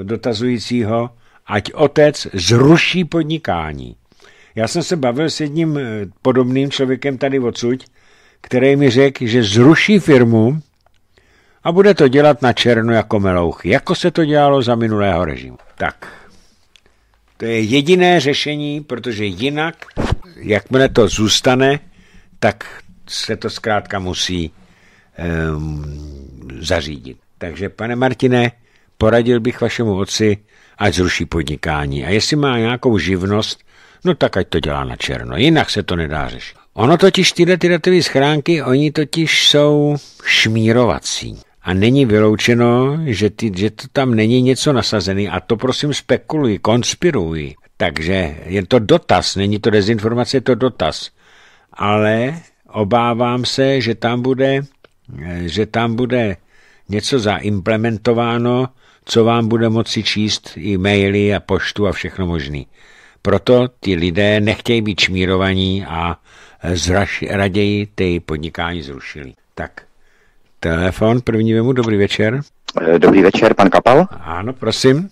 e, dotazujícího, ať otec zruší podnikání. Já jsem se bavil s jedním e, podobným člověkem tady odsud který mi řekl, že zruší firmu a bude to dělat na černo jako melouch, jako se to dělalo za minulého režimu. Tak, to je jediné řešení, protože jinak, jakmile to zůstane, tak se to zkrátka musí um, zařídit. Takže, pane Martine, poradil bych vašemu otci, ať zruší podnikání. A jestli má nějakou živnost, no tak ať to dělá na černo. Jinak se to nedá řešit. Ono totiž tyhle, tyhle ty schránky, oni totiž jsou šmírovací. A není vyloučeno, že, ty, že to tam není něco nasazený. A to prosím spekuluji, konspirují. Takže je to dotaz, není to dezinformace, je to dotaz. Ale obávám se, že tam bude, že tam bude něco zaimplementováno, co vám bude moci číst i maily a poštu a všechno možné. Proto ti lidé nechtějí být šmírovaní a zraž, raději ty podnikání zrušili. Tak, telefon, první vemu, dobrý večer. Eh, dobrý večer, pan Kapal. Ano, prosím.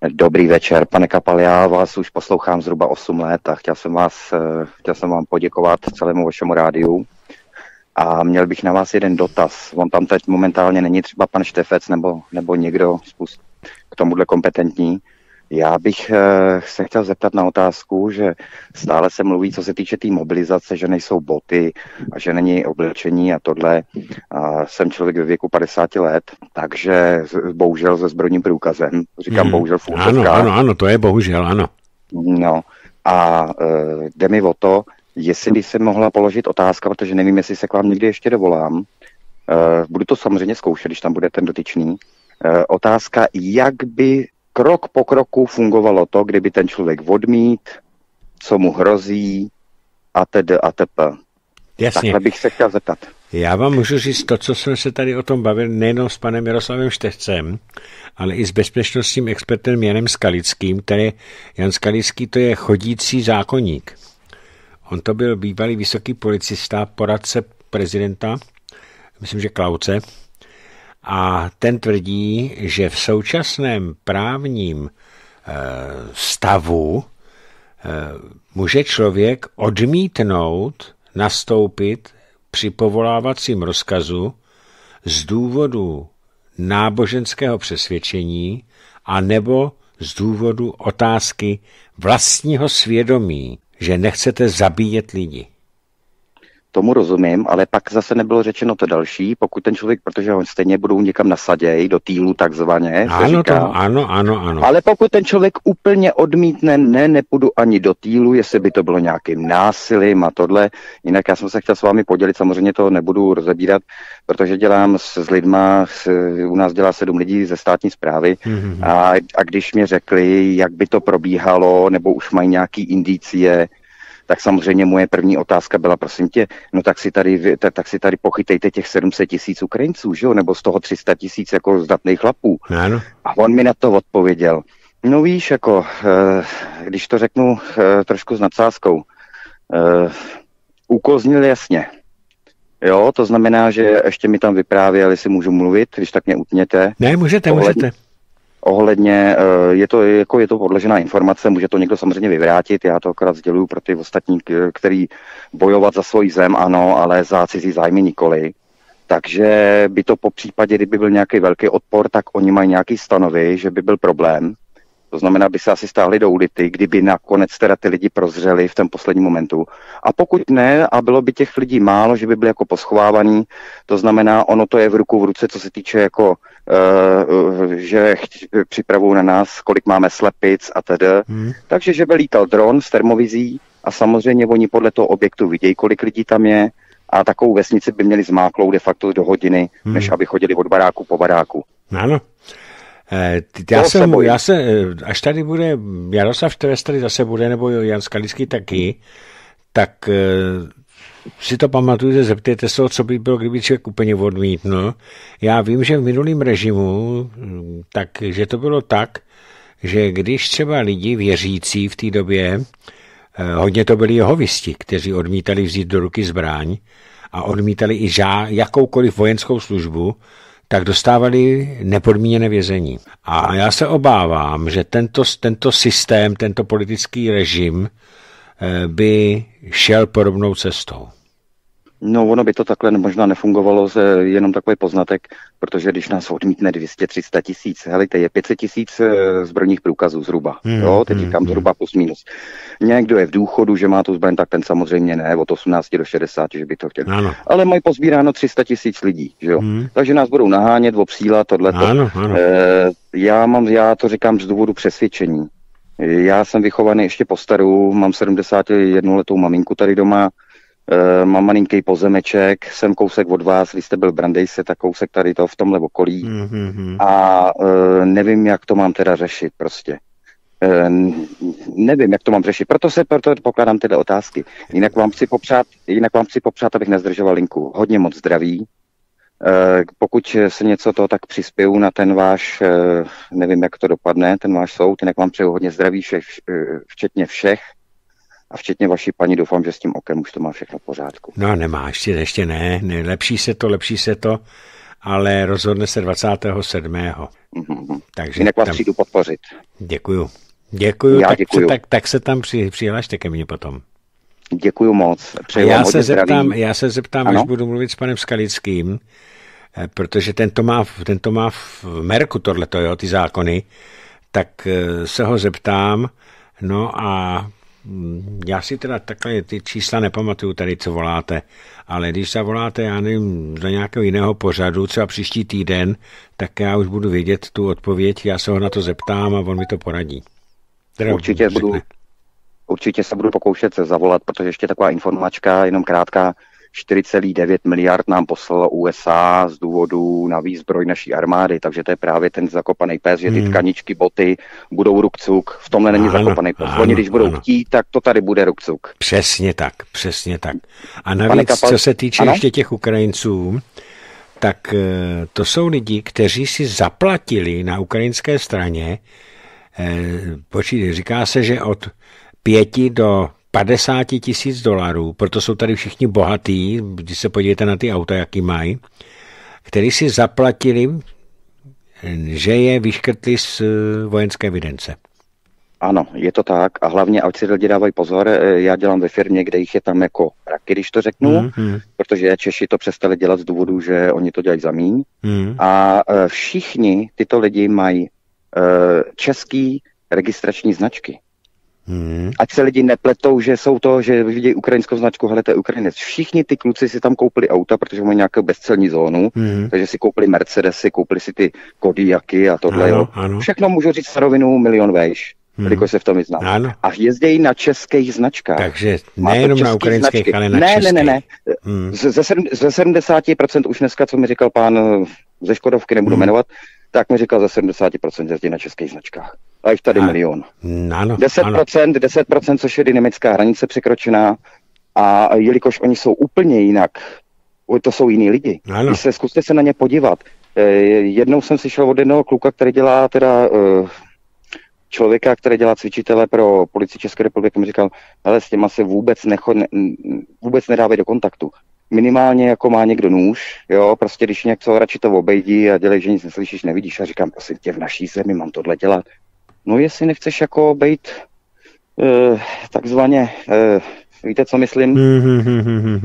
Eh, dobrý večer, pane Kapal, já vás už poslouchám zhruba 8 let a chtěl jsem, vás, eh, chtěl jsem vám poděkovat celému vašemu rádiu. A měl bych na vás jeden dotaz. On tam teď momentálně není třeba pan Štefec nebo, nebo někdo k tomuhle kompetentní, já bych eh, se chtěl zeptat na otázku, že stále se mluví, co se týče té tý mobilizace, že nejsou boty a že není oblečení a tohle. A jsem člověk ve věku 50 let, takže bohužel se zbrojním průkazem. Říkám hmm. bohužel v Ano, ano, ano, to je bohužel, ano. No a uh, jde mi o to, jestli by se mohla položit otázka, protože nevím, jestli se k vám někdy ještě dovolám. Uh, budu to samozřejmě zkoušet, když tam bude ten dotyčný. otázka, jak by krok po kroku fungovalo to, kdyby ten člověk odmít, co mu hrozí a tedy a tp. Jasně. Takhle bych se chtěl zeptat. Já vám můžu říct to, co jsme se tady o tom bavili, nejenom s panem Jaroslavem Štechcem, ale i s bezpečnostním expertem Janem Skalickým, který Jan Skalický to je chodící zákonník. On to byl bývalý vysoký policista, poradce prezidenta, myslím, že Klauce, a ten tvrdí, že v současném právním eh, stavu eh, může člověk odmítnout nastoupit při povolávacím rozkazu z důvodu náboženského přesvědčení a nebo z důvodu otázky vlastního svědomí, že nechcete zabíjet lidi tomu rozumím, ale pak zase nebylo řečeno to další, pokud ten člověk, protože on stejně budou někam nasaděj, do týlu takzvaně. Ano, říká. To, ano, ano, ano. Ale pokud ten člověk úplně odmítne, ne, nepůjdu ani do týlu, jestli by to bylo nějakým násilím a tohle, jinak já jsem se chtěl s vámi podělit, samozřejmě to nebudu rozebírat, protože dělám s, s lidma, s, u nás dělá sedm lidí ze státní zprávy mm-hmm. a, a když mě řekli, jak by to probíhalo, nebo už mají nějaký indicie, tak samozřejmě moje první otázka byla, prosím tě, no tak si tady, tak si tady pochytejte těch 700 tisíc Ukrajinců, že jo, nebo z toho 300 tisíc jako zdatných chlapů. No, ano. A on mi na to odpověděl, no víš, jako, eh, když to řeknu eh, trošku s nadsázkou, eh, ukoznil jasně, Jo, to znamená, že ještě mi tam vyprávěli, jestli můžu mluvit, když tak mě utněte. Ne, můžete, ohledně, můžete ohledně, eh, je to, jako je to podložená informace, může to někdo samozřejmě vyvrátit, já to akorát sděluju pro ty ostatní, který bojovat za svoji zem, ano, ale za cizí zájmy nikoli. Takže by to po případě, kdyby byl nějaký velký odpor, tak oni mají nějaký stanovy, že by byl problém. To znamená, by se asi stáhli do ulity, kdyby nakonec teda ty lidi prozřeli v tom posledním momentu. A pokud ne, a bylo by těch lidí málo, že by byli jako poschovávaní, to znamená, ono to je v ruku v ruce, co se týče jako Eh, že připravují na nás, kolik máme slepic a tedy. Hmm. Takže, že by lítal dron s termovizí a samozřejmě oni podle toho objektu vidějí, kolik lidí tam je a takovou vesnici by měli zmáklou de facto do hodiny, hmm. než aby chodili od baráku po baráku. No, ano. Eh, já, jsem, se já se, eh, až tady bude Jaroslav Štres, tady zase bude, nebo Jan Skalický taky, tak si to pamatujte, zeptejte se, co by bylo, kdyby člověk úplně odmítnul. Já vím, že v minulém režimu, takže to bylo tak, že když třeba lidi věřící v té době, eh, hodně to byli jehovisti, kteří odmítali vzít do ruky zbraň a odmítali i žá, jakoukoliv vojenskou službu, tak dostávali nepodmíněné vězení. A já se obávám, že tento, tento systém, tento politický režim eh, by šel podobnou cestou. No, ono by to takhle možná nefungovalo, ze jenom takový poznatek, protože když nás odmítne 200-300 tisíc, hele, to je 500 tisíc eh, zbrojních průkazů zhruba, hmm, jo, hmm, teď říkám hmm, zhruba plus minus. Někdo je v důchodu, že má tu zbraň, tak ten samozřejmě ne, od 18 do 60, že by to chtěl. Ano. Ale mají pozbíráno 300 tisíc lidí, že jo. Hmm. Takže nás budou nahánět, obsílat, tohleto. Ano, ano. E, já, mám, já to říkám z důvodu přesvědčení. Já jsem vychovaný ještě po staru, mám 71 letou maminku tady doma, Uh, mám malinký pozemeček, jsem kousek od vás, vy jste byl Brandejse, tak kousek tady to v tomhle okolí. Mm-hmm. A uh, nevím, jak to mám teda řešit prostě. Uh, nevím, jak to mám řešit. Proto se proto pokládám tyhle otázky. Jinak vám chci popřát, jinak vám chci popřát abych nezdržoval linku. Hodně moc zdraví. Uh, pokud se něco to tak přispěju na ten váš, uh, nevím, jak to dopadne, ten váš soud, jinak vám přeju hodně zdraví, všech, včetně všech a včetně vaší paní doufám, že s tím okem už to má všechno v pořádku. No nemá, ještě, ještě ne, ne, lepší se to, lepší se to, ale rozhodne se 27. Mm-hmm. Takže Jinak vás tam... přijdu podpořit. Děkuju. Děkuju, tak, děkuju. Tak, tak se tam při, přihlašte ke mně potom. Děkuju moc. Přeji já, se zeptám, já se zeptám, ano? až budu mluvit s panem Skalickým, eh, protože ten to má, ten to má v merku tohleto, jo, ty zákony, tak eh, se ho zeptám, no a Mm, já si teda takhle ty čísla nepamatuju tady, co voláte, ale když zavoláte, já nevím, za nějakého jiného pořadu, třeba příští týden, tak já už budu vědět tu odpověď, já se ho na to zeptám a on mi to poradí. Teda určitě, budu, určitě se budu pokoušet zavolat, protože ještě taková informačka, jenom krátká, 4,9 miliard nám poslalo USA z důvodu na výzbroj naší armády, takže to je právě ten zakopaný pes, že ty hmm. tkaničky, boty budou rukcuk. V tomhle není ano, zakopaný pes. Oni, když budou ano. chtít, tak to tady bude rukcuk. Přesně tak, přesně tak. A navíc, Kapal... co se týče ano? ještě těch Ukrajinců, tak eh, to jsou lidi, kteří si zaplatili na ukrajinské straně, eh, počít, říká se, že od 5 do 50 tisíc dolarů, proto jsou tady všichni bohatí, když se podívejte na ty auta, jaký mají, který si zaplatili, že je vyškrtli z eh, vojenské evidence. Ano, je to tak. A hlavně, ať si lidi dávají pozor, eh, já dělám ve firmě, kde jich je tam jako raky, když to řeknu, mm-hmm. protože Češi to přestali dělat z důvodu, že oni to dělají za Mm-hmm. A eh, všichni tyto lidi mají český registrační značky. Hmm. Ať se lidi nepletou, že jsou to, že vidějí ukrajinskou značku, hele, to je Ukrajinec. Všichni ty kluci si tam koupili auta, protože mají nějakou bezcelní zónu, hmm. takže si koupili Mercedesy, koupili si ty Kodiaky a tohle. Ano, jo. Ano. Všechno můžu říct starovinu milion vejš. Hmm. Jelikož se v tom vyznám. A jezdějí na českých značkách. Takže nejenom na ukrajinských, značky. ale na ne, českých. Ne, ne, ne. Hmm. Ze, sedm, ze 70% už dneska, co mi říkal pán eh, ze Škodovky, nebudu hmm. jmenovat, tak mi říkal za 70% jezdí na českých značkách a je tady a, milion. Ano, 10%, ano. 10%, což je dynamická hranice překročená a jelikož oni jsou úplně jinak, to jsou jiní lidi. Ano. Když se, zkuste se na ně podívat. E, jednou jsem si šel od jednoho kluka, který dělá teda e, člověka, který dělá cvičitele pro policii České republiky, mi říkal, ale s těma se vůbec, nechod, vůbec nedávej do kontaktu. Minimálně jako má někdo nůž, jo, prostě když nějak co radši to obejdí a dělej, že nic neslyšíš, nevidíš a říkám, prosím tě, v naší zemi mám tohle dělat, no jestli nechceš jako být eh, takzvaně, eh, víte, co myslím,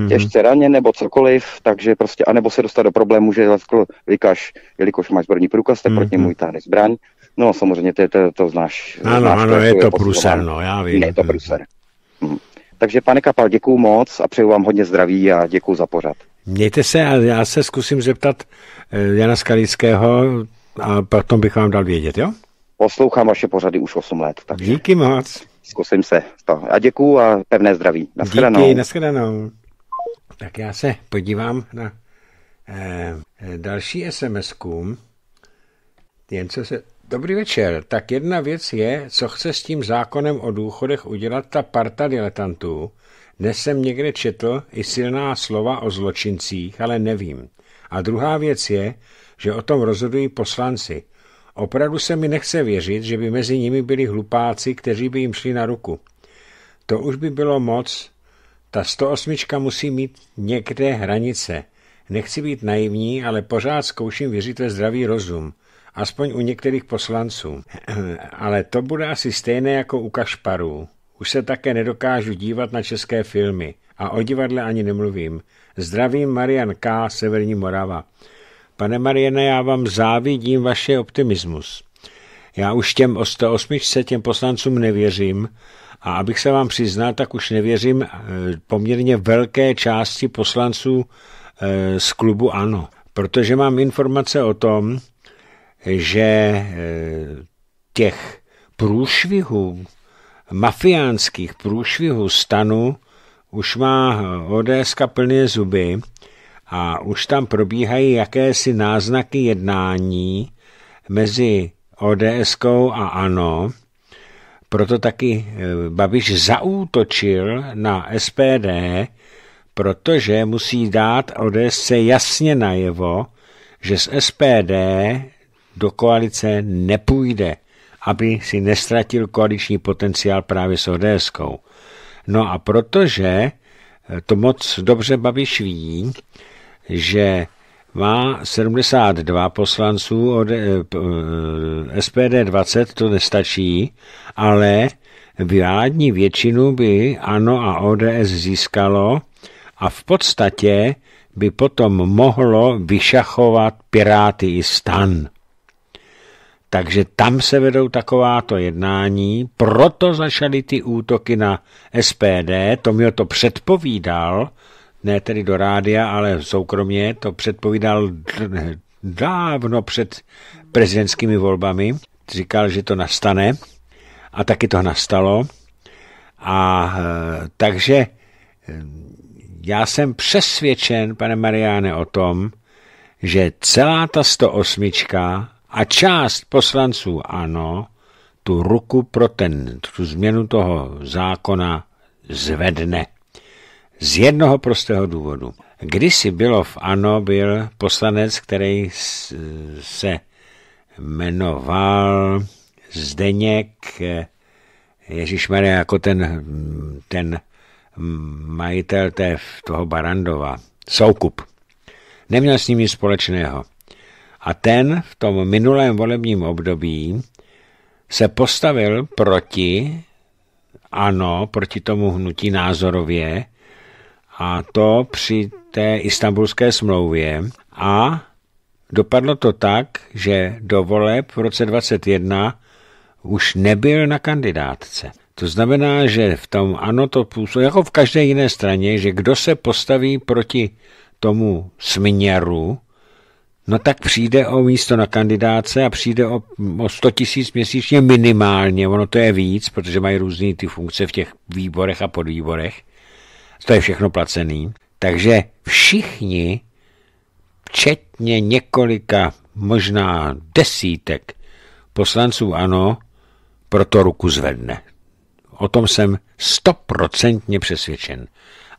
těžce raně nebo cokoliv, takže prostě, anebo se dostat do problému, že jako vykaš, jelikož máš zbrojní průkaz, tak proti můj mm-hmm. tady zbraň. No samozřejmě, to, to, to znáš. Ano, znáš, ano, to, je to pruser, no, já vím. Ne, je to pruser. Mm. Takže pane Kapal, děkuju moc a přeju vám hodně zdraví a děkuju za pořad. Mějte se a já se zkusím zeptat eh, Jana Skalického a potom bych vám dal vědět, jo? Poslouchám vaše pořady už 8 let. Takže Díky moc. Zkusím se. To. A děkuju a pevné zdraví. Naschledanou. Díky, naschledanou. Tak já se podívám na eh, eh další sms -ku. Jen co se... Dobrý večer. Tak jedna věc je, co chce s tím zákonem o důchodech udělat ta parta diletantů. Dnes jsem někde četl i silná slova o zločincích, ale nevím. A druhá věc je, že o tom rozhodují poslanci. Opravdu se mi nechce věřit, že by mezi nimi byli hlupáci, kteří by jim šli na ruku. To už by bylo moc. Ta 108 musí mít někde hranice. Nechci být naivní, ale pořád zkouším věřit ve zdravý rozum. Aspoň u některých poslanců. [clears throat] ale to bude asi stejné jako u Kašparů. Už se také nedokážu dívat na české filmy. A o divadle ani nemluvím. Zdravím Marian K. Severní Morava. Pane Mariene, já vám závidím vaše optimismus. Já už těm 108 se těm poslancům nevěřím a abych se vám přiznal, tak už nevěřím eh, poměrně velké části poslanců eh, z klubu ANO. Protože mám informace o tom, že eh, těch průšvihů, mafiánských průšvihů stanu už má ODSka plné zuby a už tam probíhají jakési náznaky jednání mezi ods a ANO, proto taky eh, Babiš zaútočil na SPD, protože musí dát ODS jasně najevo, že z SPD do koalice nepůjde, aby si nestratil koaliční potenciál právě s ods -kou. No a protože eh, to moc dobře Babiš ví, že má 72 poslanců, od eh, eh, SPD 20 to nestačí, ale vládní většinu by ANO a ODS získalo a v podstatě by potom mohlo vyšachovat Piráty i stan. Takže tam se vedou takováto jednání, proto začaly ty útoky na SPD, Tomio to předpovídal, ne tedy do rádia, ale soukromě to předpovídal dávno před prezidentskými volbami. Říkal, že to nastane a taky to nastalo. A e, takže e, já jsem přesvědčen, pane Mariáne, o tom, že celá ta 108 a část poslanců ano, tu ruku pro ten, tu změnu toho zákona zvedne. Z jednoho prostého důvodu. Kdysi bylo v ANO, byl poslanec, který se jmenoval Zdeněk eh, Ježíš Maria jako ten, ten majitel té, toho Barandova, Soukup. Neměl s ním nic společného. A ten v tom minulém volebním období se postavil proti, ano, proti tomu hnutí názorově, a to při té istambulské smlouvě a dopadlo to tak, že do voleb v roce 21 už nebyl na kandidátce. To znamená, že v tom ano to působí, jako v každé jiné straně, že kdo se postaví proti tomu směru, no tak přijde o místo na kandidáce a přijde o, o 100 tisíc měsíčně minimálně, ono to je víc, protože mají různé ty funkce v těch výborech a podvýborech to je všechno placený. Takže všichni, včetně několika, možná desítek poslanců ANO, proto ruku zvedne. O tom jsem stoprocentně přesvědčen.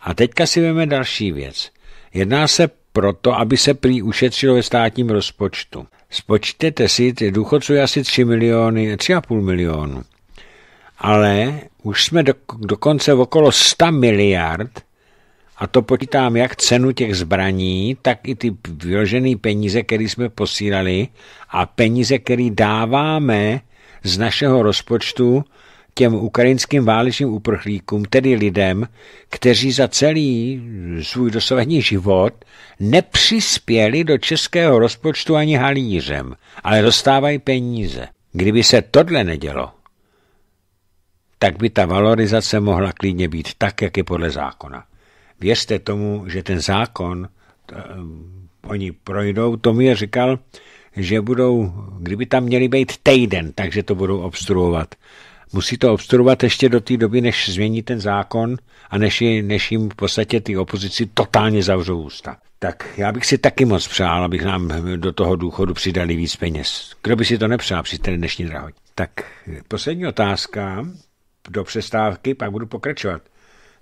A teďka si veme další věc. Jedná se proto, aby se prý ušetřilo ve státním rozpočtu. Spočtěte si, důchodců je asi 3 miliony, 3,5 milionu ale už jsme do, dokonce okolo 100 miliard, a to počítám jak cenu těch zbraní, tak i ty vyložené peníze, které jsme posílali a peníze, které dáváme z našeho rozpočtu těm ukrajinským válečným uprchlíkům, tedy lidem, kteří za celý svůj dosavadní život nepřispěli do českého rozpočtu ani halířem, ale dostávají peníze. Kdyby se tohle nedělo, tak by ta valorizace mohla klidně být tak, jak je podle zákona. Věřte tomu, že ten zákon, to, eh, oni projdou, to mi říkal, že budou, kdyby tam měli být týden, takže to budou obstruovat. Musí to obstruovat ještě do té doby, než změní ten zákon a než, než jim v podstatě ty opozici totálně zavřou ústa. Tak já bych si taky moc přál, abych nám do toho důchodu přidali víc peněz. Kdo by si to nepřál při té dnešní drahotě? Tak poslední otázka, do přestávky, pak budu pokračovat.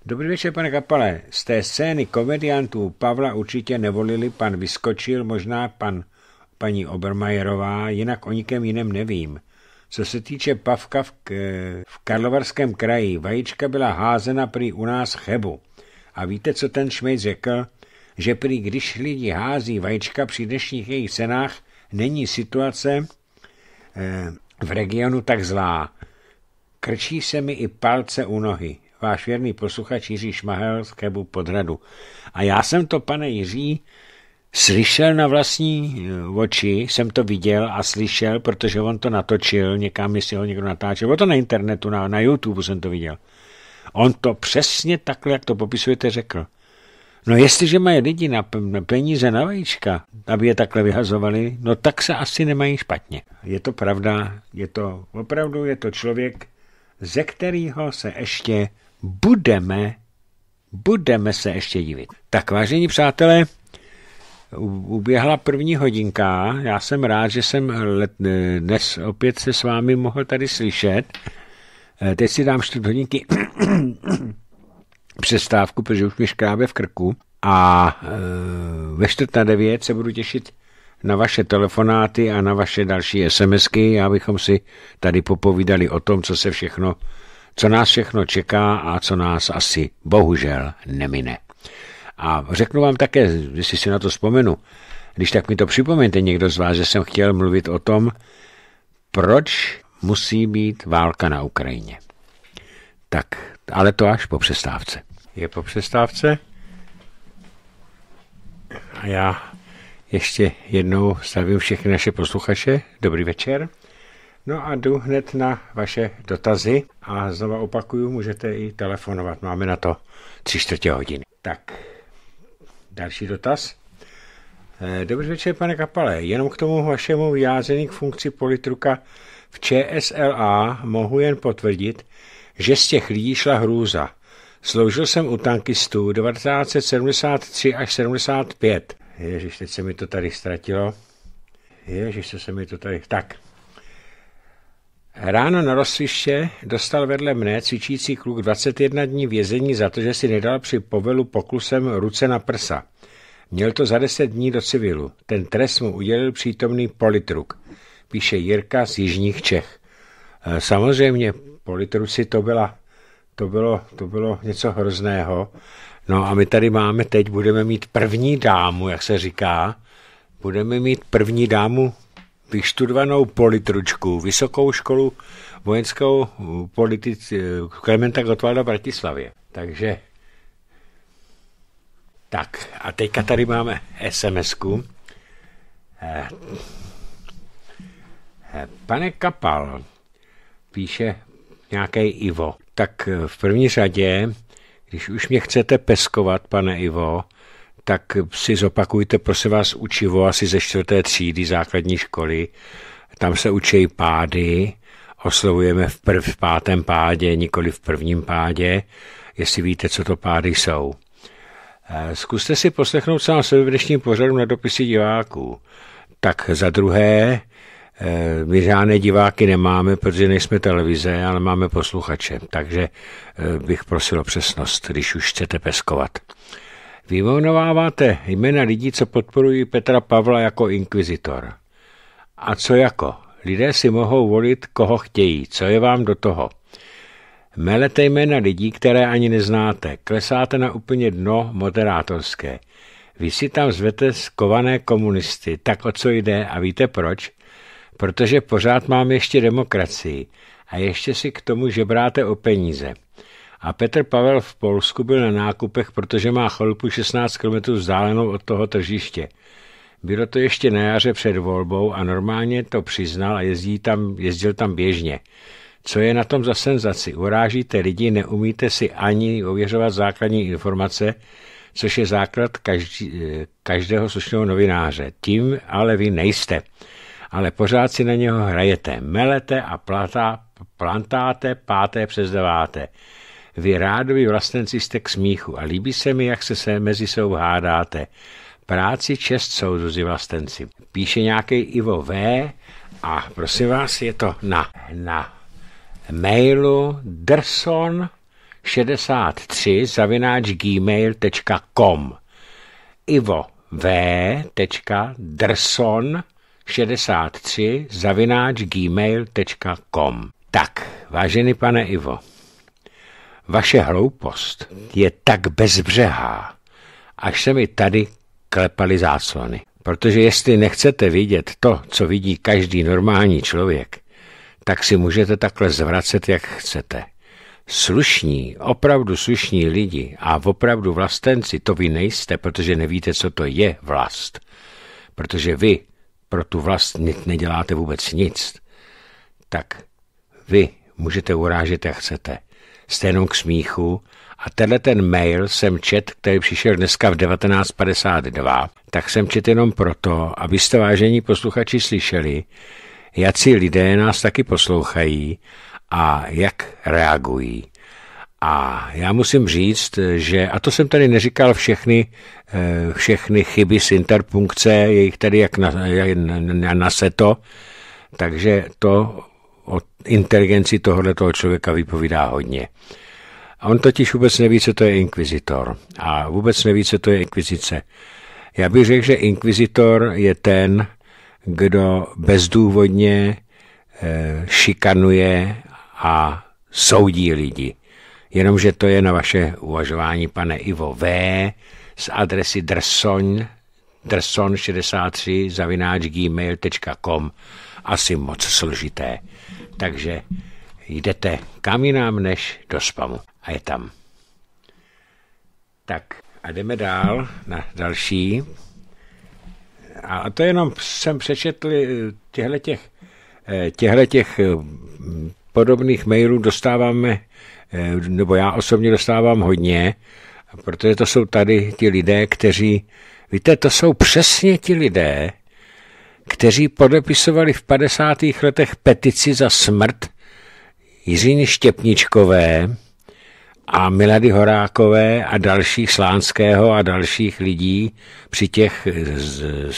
Dobrý večer, pane Kapale. Z té scény komediantů Pavla určitě nevolili pan Vyskočil, možná pan paní Obermajerová, jinak o nikém jiném nevím. Co se týče Pavka v, v Karlovarském kraji, vajíčka byla házena prý u nás chebu. A víte, co ten šmej řekl? Že prý, když lidi hází vajíčka při dnešních jejich cenách, není situace eh, v regionu tak zlá. Krčí se mi i palce u nohy. Váš věrný posluchač Jiří Šmahel z Kebu Podhradu. A já jsem to, pane Jiří, slyšel na vlastní eh, oči, jsem to viděl a slyšel, protože on to natočil, někam, jestli ho někdo natáčel, bylo to na internetu, na, na YouTube jsem to viděl. On to přesně takhle, jak to popisujete, řekl. No jestliže mají lidi na peníze na vajíčka, aby je takhle vyhazovali, no tak se asi nemají špatně. Je to pravda, je to opravdu, je to člověk, ze kterého se ještě budeme, budeme se ještě divit. Tak vážení přátelé, uběhla první hodinka. Já jsem rád, že jsem let, eh, dnes opět se s vámi mohl tady slyšet. Eh, teď si dám čtvrt hodinky [coughs] přestávku, protože už mi škrábe v krku. A eh, ve čtvrt na devět se budu těšit na vaše telefonáty a na vaše další SMSky, abychom si tady popovídali o tom, co se všechno, co nás všechno čeká a co nás asi bohužel nemine. A řeknu vám také, jestli si na to vzpomenu, když tak mi to připomeňte někdo z vás, že jsem chtěl mluvit o tom, proč musí být válka na Ukrajině. Tak, ale to až po přestávce. Je po přestávce. A já ještě jednou zdravím všechny naše posluchače. Dobrý večer. No a jdu hned na vaše dotazy a znova opakuju, můžete i telefonovat, máme na to tři čtvrtě hodiny. Tak, další dotaz. Eh, dobrý večer, pane Kapale. Jenom k tomu vašemu vyjádření k funkci politruka v ČSLA mohu jen potvrdit, že z těch lidí šla hrůza. Sloužil jsem u tankistů 1973 až 75. Ježíš, teď se mi to tady ztratilo. Ježíš, se, se mi to tady... Tak. Ráno na rozsviště dostal vedle mne cvičící kluk 21 dní vězení za to, že si nedal při povelu poklusem ruce na prsa. Měl to za 10 dní do civilu. Ten trest mu udělil přítomný politruk, píše Jirka z Jižních Čech. Eh, samozřejmě, politruci to byla to bylo, to bylo něco hrozného. No a my tady máme teď, budeme mít první dámu, jak se říká, budeme mít první dámu vyštudovanou politručku, vysokou školu vojenskou eh, politici, eh, Klementa Gotwalda v Bratislavě. Takže tak a teďka tady máme SMS-ku. Eh, pane Kapal, píše nějaký Ivo, tak v první řadě když už mě chcete peskovat, pane Ivo, tak si zopakujte, prosím vás, učivo asi ze čtvrté třídy základní školy. Tam se učí pády, oslovujeme v, prv, v pátém pádě, nikoli v prvním pádě, jestli víte, co to pády jsou. Eh, zkuste si poslechnout sám sebe v dnešním pořadu na dopisy diváků. Tak za druhé, Eh, my žádné diváky nemáme, protože nejsme televize, ale máme posluchače, takže eh, bych prosil o přesnost, když už chcete peskovat. Vyvonováváte jména lidí, co podporují Petra Pavla jako inkvizitor. A co jako? Lidé si mohou volit, koho chtějí, co je vám do toho. Melete jména lidí, které ani neznáte, klesáte na úplně dno moderátorské. Vy si tam zvete skované komunisty, tak o co jde a víte proč? protože pořád mám ještě demokracii a ještě si k tomu žebráte o peníze. A Petr Pavel v Polsku byl na nákupech, protože má chalupu 16 km vzdálenou od toho tržiště. Bylo to ještě na jaře před volbou a normálně to přiznal a jezdí tam, jezdil tam běžně. Co je na tom za senzaci? Urážíte lidi, neumíte si ani ověřovat základní informace, což je základ každý, eh, každého slušného novináře. Tím ale vy nejste ale pořád si na něho hrajete, melete a platá, plantáte páté přes deváté. Vy rádovi vlastenci jste k smíchu a líbí se mi, jak se, se mezi sebou hádáte. Práci čest jsou vlastenci. Píše nějaký Ivo V. A prosím vás, je to na, na mailu drson 63 zavináč gmail.com Ivo v. Drson 63 zavináč gmail.com. Tak, vážený pane Ivo, vaše hloupost je tak bezbřehá, až se mi tady klepaly záclony. Protože jestli nechcete vidět to, co vidí každý normální člověk, tak si můžete takhle zvracet, jak chcete. Slušní, opravdu slušní lidi a opravdu vlastenci, to vy nejste, protože nevíte, co to je vlast. Protože vy pro tu vlast neděláte vůbec nic, tak vy můžete urážet, jak chcete. Jste jenom k smíchu a tenhle ten mail jsem čet, který přišel dneska v 1952, tak jsem čet jenom proto, abyste vážení posluchači slyšeli, jací lidé nás taky poslouchají a jak reagují. A já musím říct, že, a to jsem tady neříkal všechny, eh, všechny chyby s interpunkce, je jich tady jak na, na, na seto, takže to o inteligenci tohoto člověka vypovídá hodně. A on totiž vůbec neví, co to je inkvizitor. A vůbec neví, co to je inkvizice. Já bych řekl, že inkvizitor je ten, kdo bezdůvodně eh, šikanuje a soudí lidi. Jenomže to je na vaše uvažování, pane Ivo V. z adresy drsoň, drson63 zavináč gmail.com asi moc složité. Takže jdete kam jinam než do spamu. A je tam. Tak a jdeme dál na další. A to jenom jsem přečetl eh, těchto těch, eh, těch eh, podobných mailů dostáváme Eh, nebo já osobně dostávám hodně, protože to jsou tady ti lidé, kteří, víte, to jsou přesně ti lidé, kteří podepisovali v 50. letech petici za smrt Jiříny Štěpničkové a Milady Horákové a dalších Slánského a dalších lidí při těch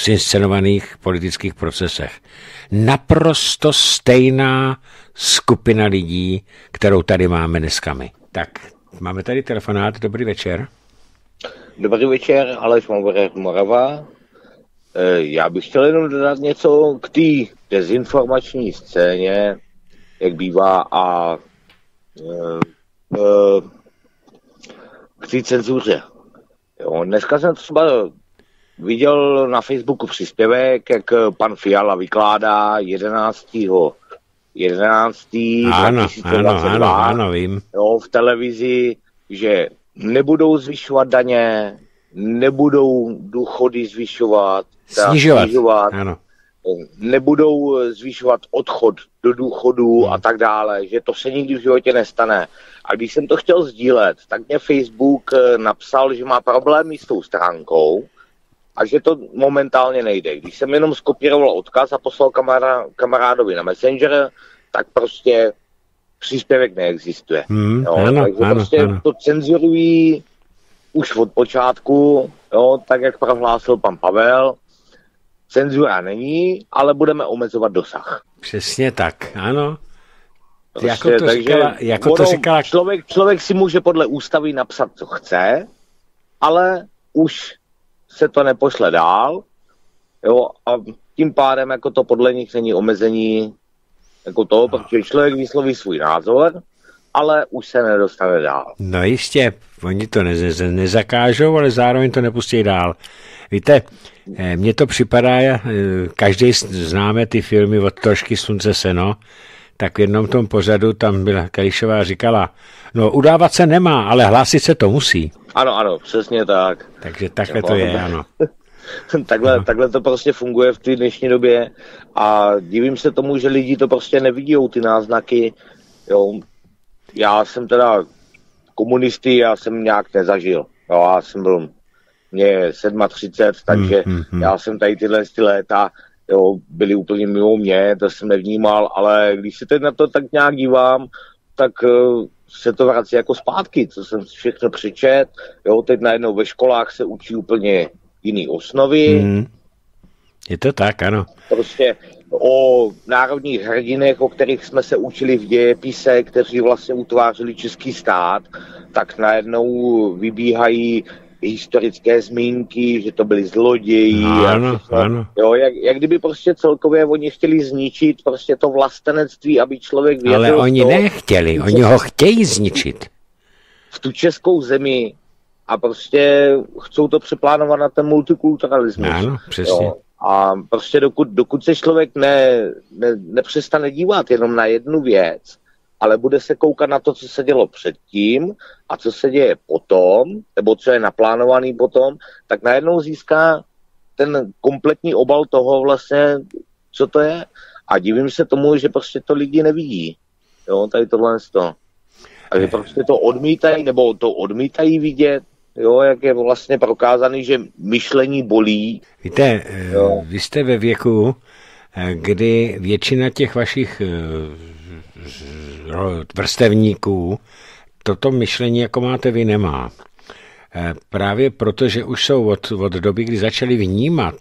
zinscenovaných politických procesech. Naprosto stejná skupina lidí, kterou tady máme dneska my. Tak, máme tady telefonát, dobrý večer. Dobrý večer, Aleš Mavorek Morava. E, já bych chtěl jenom dodat něco k té dezinformační scéně, jak bývá, a e, e, k té cenzuře. Jo, dneska jsem třeba viděl na Facebooku příspěvek, jak pan Fiala vykládá 11. 11. Ano, 2022, ano, ano, ano, vím. Jo, v televizi, že nebudou zvyšovat daně, nebudou důchody zvyšovat, snižovat, snižovat ano. nebudou zvyšovat odchod do důchodu hmm. a tak dále, že to se nikdy v životě nestane. A když jsem to chtěl sdílet, tak mě Facebook eh, napsal, že má problémy s tou stránkou, a že to momentálně nejde. Když jsem jenom skopíroval odkaz a poslal kamará, kamarádovi na Messenger, tak prostě příspěvek neexistuje. Mm, jo, ano, takže ano, prostě ano. to cenzurují už od počátku, jo, tak jak prohlásil pan Pavel, cenzura není, ale budeme omezovat dosah. Přesně tak, ano. Prostě, jako to, takže říkala, jako to říkala... Člověk, člověk si může podle ústavy napsat, co chce, ale už se to nepošle dál, jo, a tím pádem jako to podle nich není omezení jako toho, no. protože člověk vysloví svůj názor, ale už se nedostane dál. No jistě, oni to ne- nezakážou, ale zároveň to nepustí dál. Víte, eh, mně to připadá, eh, každý známe ty filmy od trošky slunce seno, tak v jednom tom pořadu tam byla Kališová říkala, no udávat se nemá, ale hlásit se to musí. Ano, ano, přesně tak. Takže takhle to je, ano. [laughs] takhle, no. takhle to prostě funguje v té dnešní době a divím se tomu, že lidi to prostě nevidí, ty náznaky. Jo. Já jsem teda komunisty, já jsem nějak nezažil. Jo, já jsem byl, mě 37, takže mm, mm, mm. já jsem tady tyhle ty léta jo, byli úplně mimo mě, to jsem nevnímal, ale když se teď na to tak nějak dívám, tak eh, se to vrací jako zpátky, co jsem všechno přečet, jo, teď najednou ve školách se učí úplně jiný osnovy. Mm. Je to tak, ano. Prostě o národních hrdinech, o kterých jsme se učili v dějepise, kteří vlastně utvářeli český stát, tak najednou vybíhají historické zmínky, že to byli zloději. No, ano, a ano. Jo, jak, jak kdyby prostě celkově oni chtěli zničit prostě to vlastenectví, aby člověk věděl... Ale oni to, nechtěli, oni ho chtějí zničit. V tu českou zemi a prostě chcou to přeplánovat na ten multikulturalismus. Ano, přesně. Jo. A prostě dokud, dokud se člověk ne, ne, nepřestane dívat jenom na jednu věc, ale bude se koukat na to, co se dělo předtím a co se děje potom, nebo co je naplánovaný potom, tak najednou získá ten kompletní obal toho vlastně, co to je. A divím se tomu, že prostě to lidi nevidí. Jo, tady tohle z toho. že prostě to odmítají, nebo to odmítají vidět, jo, jak je vlastně prokázaný, že myšlení bolí. Víte, jo. Eh, vy jste ve věku, eh, kdy většina těch vašich eh, vrstevníků toto myšlení, jako máte vy, nemá. Eh, právě proto, že už jsou od, od doby, kdy začali vnímat,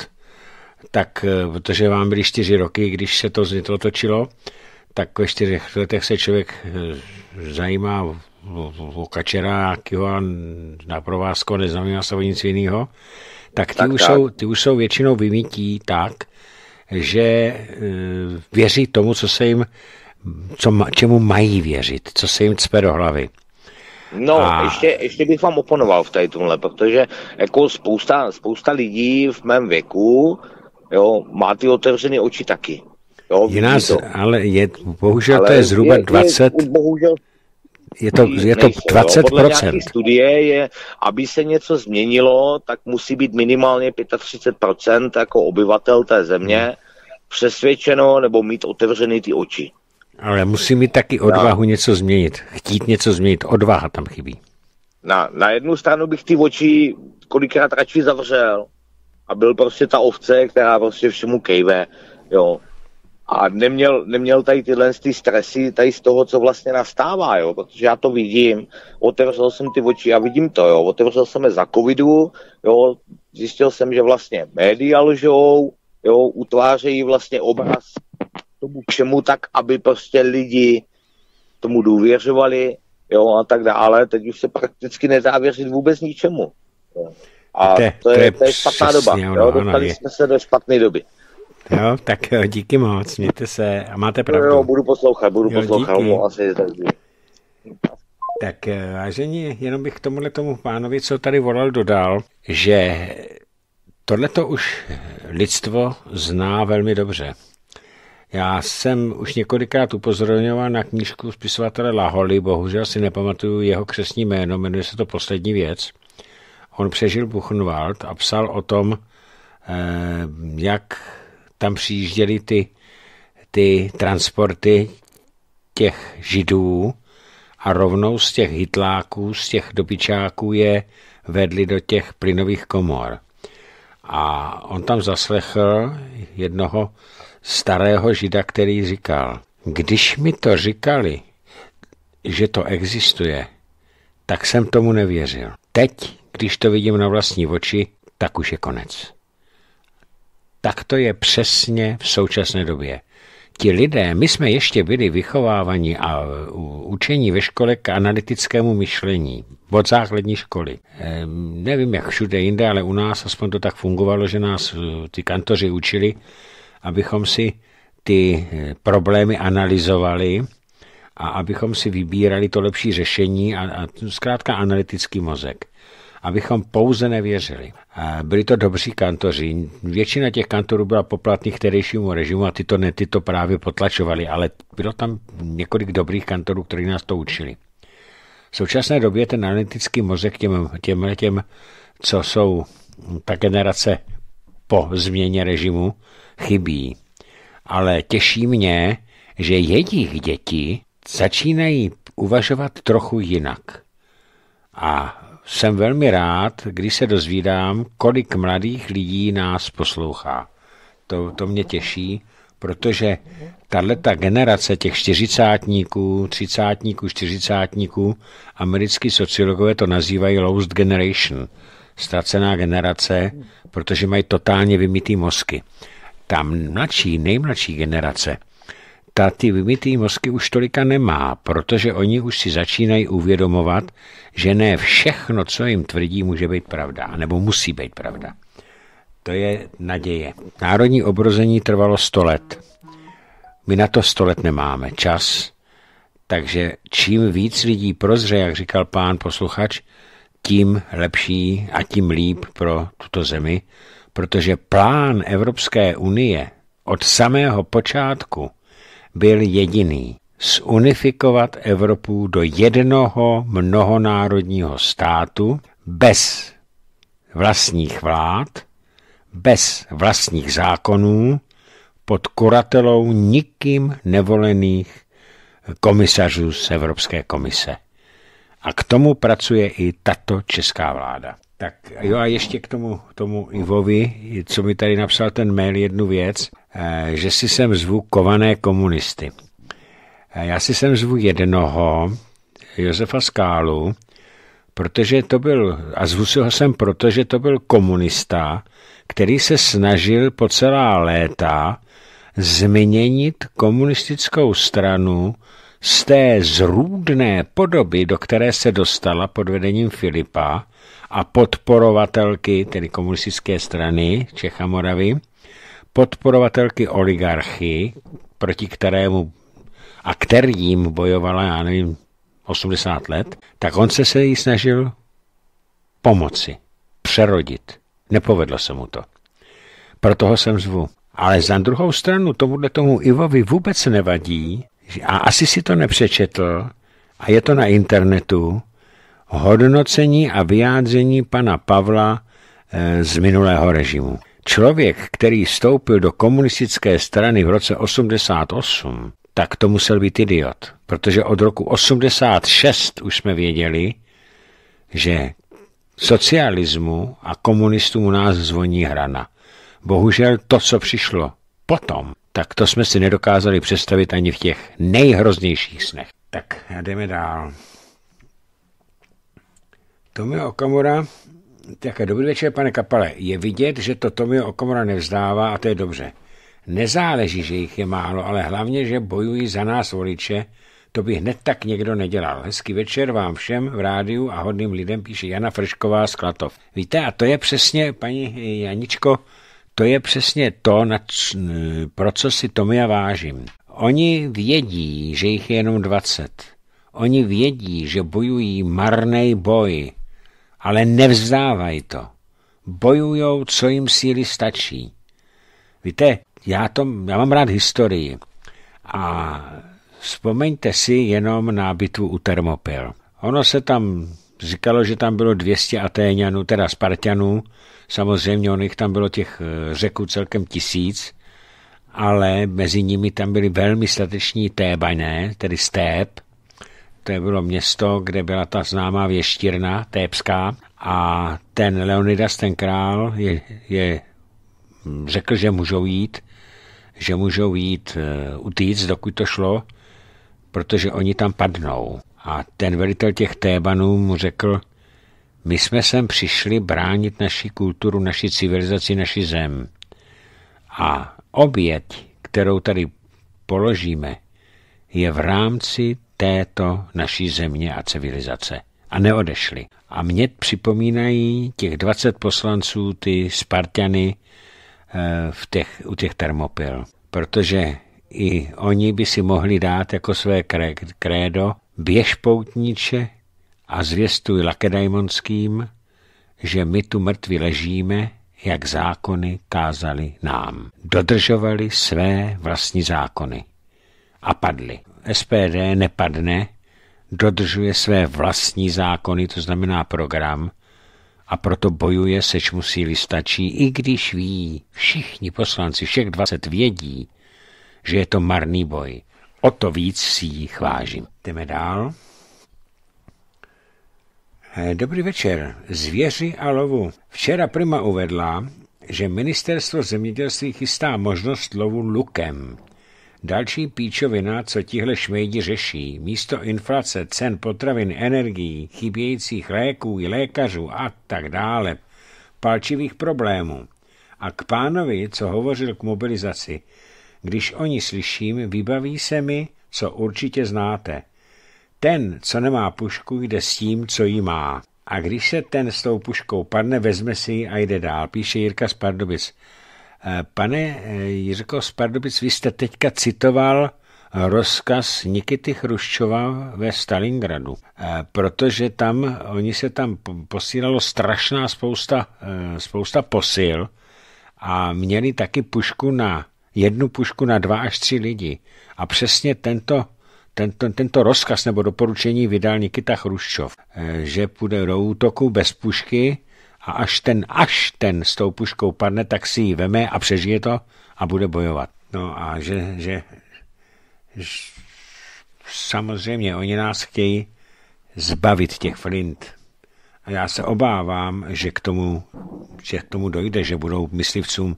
tak eh, protože vám byly čtyři roky, když se to točilo tak ve čtyřech letech se člověk eh, zajímá o, kačera nějakého a na provázko nezajímá se o nic jiného, tak ty, tak, už tak. Jsou, ty už jsou většinou vymítí tak, že věří tomu, co se jim co, čemu mají věřit, co se jim cpe do hlavy. No, a... ještě, ještě bych vám oponoval v tady tomhle, protože jako spousta, spousta lidí v mém věku jo, má ty otevřené oči taky. Jo, nás, to. ale je, bohužel ale to je zhruba je, 20... Je, bohužel je to, je to 20%. Jo. Podle studie je, aby se něco změnilo, tak musí být minimálně 35% jako obyvatel té země hmm. přesvědčeno nebo mít otevřený ty oči. Ale musí mít taky odvahu no. něco změnit. Chtít něco změnit. Odvaha tam chybí. Na, na jednu stranu bych ty oči kolikrát radši zavřel a byl prostě ta ovce, která prostě všemu kejve. Jo. A neměl, neměl tady tyhle ty stresy, tady z toho, co vlastně nastává, jo, protože já to vidím, otevřel jsem ty oči a vidím to, jo, otevřel jsem je za covidu, jo, zjistil jsem, že vlastně média lžou, jo, utvářejí vlastně obraz tomu všemu tak, aby prostě lidi tomu důvěřovali, jo, a tak dále. Teď už se prakticky nedá věřit vůbec ničemu. Jo. A to, to, je, to, je, to je špatná doba. Ono, jo, dostali ano, jsme je. se do špatné doby. Jo, tak jo, díky moc, mějte se a máte pravdu. Jo, jo budu poslouchat, budu jo, poslouchat. Díky. Mu, asi, takže. Tak eh, vážení, jenom bych tomuhle tomu pánovi, co tady volal, dodal, že tohle to už lidstvo zná velmi dobře. Já jsem už několikrát upozorňoval na knížku spisovatele Laholy, bohužel si nepamatuju jeho křesní jméno, jmenuje se to Poslední věc. On přežil Buchenwald a psal o tom, eh, jak tam přijížděly ty, ty transporty těch židů a rovnou z těch hitláků, z těch dobyčáků je vedli do těch plynových komor. A on tam zaslechl jednoho starého žida, který říkal, když mi to říkali, že to existuje, tak jsem tomu nevěřil. Teď, když to vidím na vlastní oči, tak už je konec. Tak to je přesně v současné době. Ti lidé, my jsme ještě byli vychovávaní a učení ve škole k analytickému myšlení od základní školy. Ehm, nevím, jak všude jinde, ale u nás aspoň to tak fungovalo, že nás eh, ty kantoři učili, abychom si ty eh, problémy analyzovali a abychom si vybírali to lepší řešení a, a zkrátka analytický mozek. Abychom pouze nevěřili. A byli to dobří kantoři. Většina těch kantorů byla poplatných tehdejšímu režimu a ty to ne, to právě potlačovali, ale bylo tam několik dobrých kantorů, kteří nás to učili. V současné době ten analytický mozek těm, těm, těm co jsou ta generace po změně režimu, chybí. Ale těší mě, že jejich děti začínají uvažovat trochu jinak. A jsem velmi rád, když se dozvídám, kolik mladých lidí nás poslouchá. To, to mě těší, protože tato generace těch čtyřicátníků, třicátníků, čtyřicátníků, americký sociologové to nazývají lost generation, ztracená generace, protože mají totálně vymitý mozky ta mladší, nejmladší generace, ta ty vymitý mozky už tolika nemá, protože oni už si začínají uvědomovat, že ne všechno, co jim tvrdí, může být pravda, nebo musí být pravda. To je naděje. Národní obrození trvalo 100 let. My na to 100 let nemáme čas, takže čím víc lidí prozře, jak říkal pán posluchač, tím lepší a tím líp pro tuto zemi, protože plán Evropské unie od samého počátku byl jediný zunifikovat Evropu do jednoho mnohonárodního státu bez vlastních vlád, bez vlastních zákonů, pod kuratelou nikým nevolených komisařů z Evropské komise. A k tomu pracuje i tato česká vláda. Tak jo a ještě k tomu, tomu Ivovi, co mi tady napsal ten mail, jednu věc, eh, že si sem zvu kované komunisty. Eh, já si sem zvu jednoho, Josefa Skálu, protože to byl, a zvu si ho sem, protože to byl komunista, který se snažil po celá léta změnit komunistickou stranu z té zrůdné podoby, do které se dostala pod vedením Filipa, a podporovatelky, tedy komunistické strany Čech a Moravy, podporovatelky oligarchy, proti kterému a kterým bojovala, já nevím, 80 let, tak on se se jí snažil pomoci, přerodit. Nepovedlo se mu to. Proto ho jsem zvu. Ale za druhou stranu tomuhle tomu Ivovi vůbec nevadí, a asi si to nepřečetl, a je to na internetu, hodnocení a vyjádření pana Pavla eh, z minulého režimu. Člověk, který vstoupil do komunistické strany v roce 88, tak to musel být idiot, protože od roku 86 už jsme věděli, že socialismu a komunistům u nás zvoní hrana. Bohužel to, co přišlo potom, tak to jsme si nedokázali představit ani v těch nejhroznějších snech. Tak jdeme dál. Tomio Okamura, tak dobrý večer, pane Kapale. Je vidět, že to Tomio Okamura nevzdává a to je dobře. Nezáleží, že jich je málo, ale hlavně, že bojují za nás voliče, to by hned tak někdo nedělal. Hezký večer vám všem v rádiu a hodným lidem píše Jana Fršková z Klatov. Víte, a to je přesně, paní Janičko, to je přesně to, na pro co si Tomia vážím. Oni vědí, že jich je jenom 20. Oni vědí, že bojují marný boj, ale nevzdávají to. Bojujou, co jim síly stačí. Víte, já, to, já mám rád historii a vzpomeňte si jenom na bitvu u Termopil. Ono se tam říkalo, že tam bylo 200 Atéňanů, teda Spartanů, samozřejmě nich tam bylo těch eh, řeků celkem tisíc, ale mezi nimi tam byli velmi stateční tébané, tedy stép, to bylo město, kde byla ta známá věštírna tépská a ten Leonidas, ten král, je, je mm, řekl, že můžou jít, že můžou jít uh, utíct, dokud to šlo, protože oni tam padnou. A ten velitel těch Tébanů mu řekl, my jsme sem přišli bránit naši kulturu, naši civilizaci, naši zem. A oběť, kterou tady položíme, je v rámci této naší země a civilizace. A neodešli. A mě připomínají těch 20 poslanců, ty Spartany eh, v těch, u těch termopil. Protože i oni by si mohli dát jako své krédo běž poutníče a zvěstuj lakedajmonským, že my tu mrtvi ležíme, jak zákony kázali nám. Dodržovali své vlastní zákony a padli. SPD nepadne, dodržuje své vlastní zákony, to znamená program, a proto bojuje seč čemu síly stačí, i když ví, všichni poslanci, všech 20 vědí, že je to marný boj. O to víc si ji chvážím. Jdeme dál. Eh, dobrý večer. Zvěři a lovu. Včera Prima uvedla, že ministerstvo zemědělství chystá možnost lovu lukem. Další píčovina, co tihle šmejdi řeší, místo inflace, cen potravin, energií, chybějících léků i lékařů a tak dále, palčivých problémů. A k pánovi, co hovořil k mobilizaci, když oni slyším, vybaví se mi, co určitě znáte. Ten, co nemá pušku, jde s tím, co jí má. A když se ten s tou puškou padne, vezme si ji a jde dál, píše Jirka z Pardubic. Pane eh, Jiřko Pardubic, vy jste teďka citoval rozkaz Nikity Chruščova ve Stalingradu, eh, protože tam, oni se tam posílalo strašná spousta, eh, spousta posil a měli taky pušku na jednu pušku na dva až tři lidi. A přesně tento, tento, tento rozkaz nebo doporučení vydal Nikita Chruščov, že půjde do útoku bez pušky, a až ten, až ten s tou puškou padne, tak si ji veme a přežije to a bude bojovat. No a že, že, že samozřejmě oni nás chtějí zbavit těch flint. A já se obávám, že k tomu, že k tomu dojde, že budou myslivcům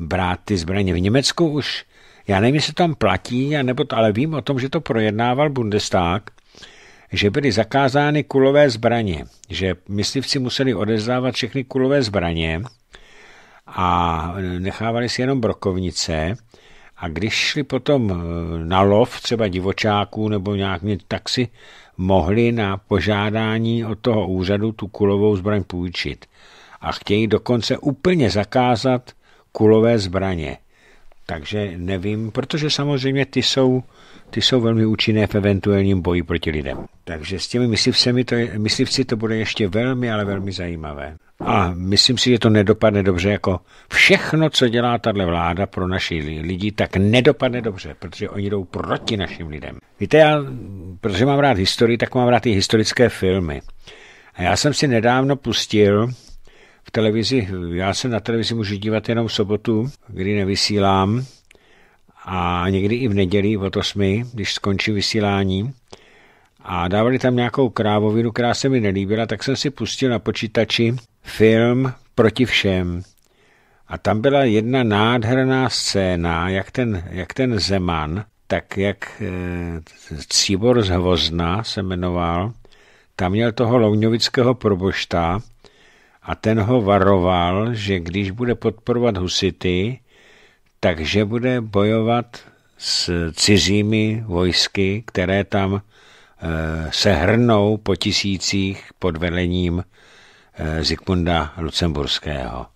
brát ty zbraně. V Německu už, já nevím, jestli tam platí, nebo to, ale vím o tom, že to projednával Bundestag že byly zakázány kulové zbraně, že myslivci museli odezdávat všechny kulové zbraně a nechávali si jenom brokovnice a když šli potom eh, na lov třeba divočáků nebo nějak, tak si mohli na požádání od toho úřadu tu kulovou zbraň půjčit. A chtějí dokonce úplně zakázat kulové zbraně. Takže nevím, protože samozřejmě ty jsou ty jsou velmi účinné v eventuálním boji proti lidem. Takže s těmi myslivci to je, myslivci to bude ještě velmi, ale velmi zajímavé. A myslím si, že to nedopadne dobře, jako všechno, co dělá tahle vláda pro naši lidi, tak nedopadne dobře, protože oni jdou proti našim lidem. Víte, já, protože mám rád historii, tak mám rád i historické filmy. A já jsem si nedávno pustil v televizi, já se na televizi můžu dívat jenom v sobotu, kdy nevysílám, a někdy i v neděli od 8, když skončí vysílání. A dávali tam nějakou krávovinu, která se mi nelíbila, tak jsem si pustil na počítači film Proti všem. A tam byla jedna nádherná scéna, jak ten, jak ten Zeman, tak jak e, Cíbor z Hvozna se jmenoval, tam měl toho louňovického probošta a ten ho varoval, že když bude podporovat husity, takže bude bojovat s cizími vojsky, které tam eh, se hrnou po tisících pod velením eh, Zikmunda Lucemburského.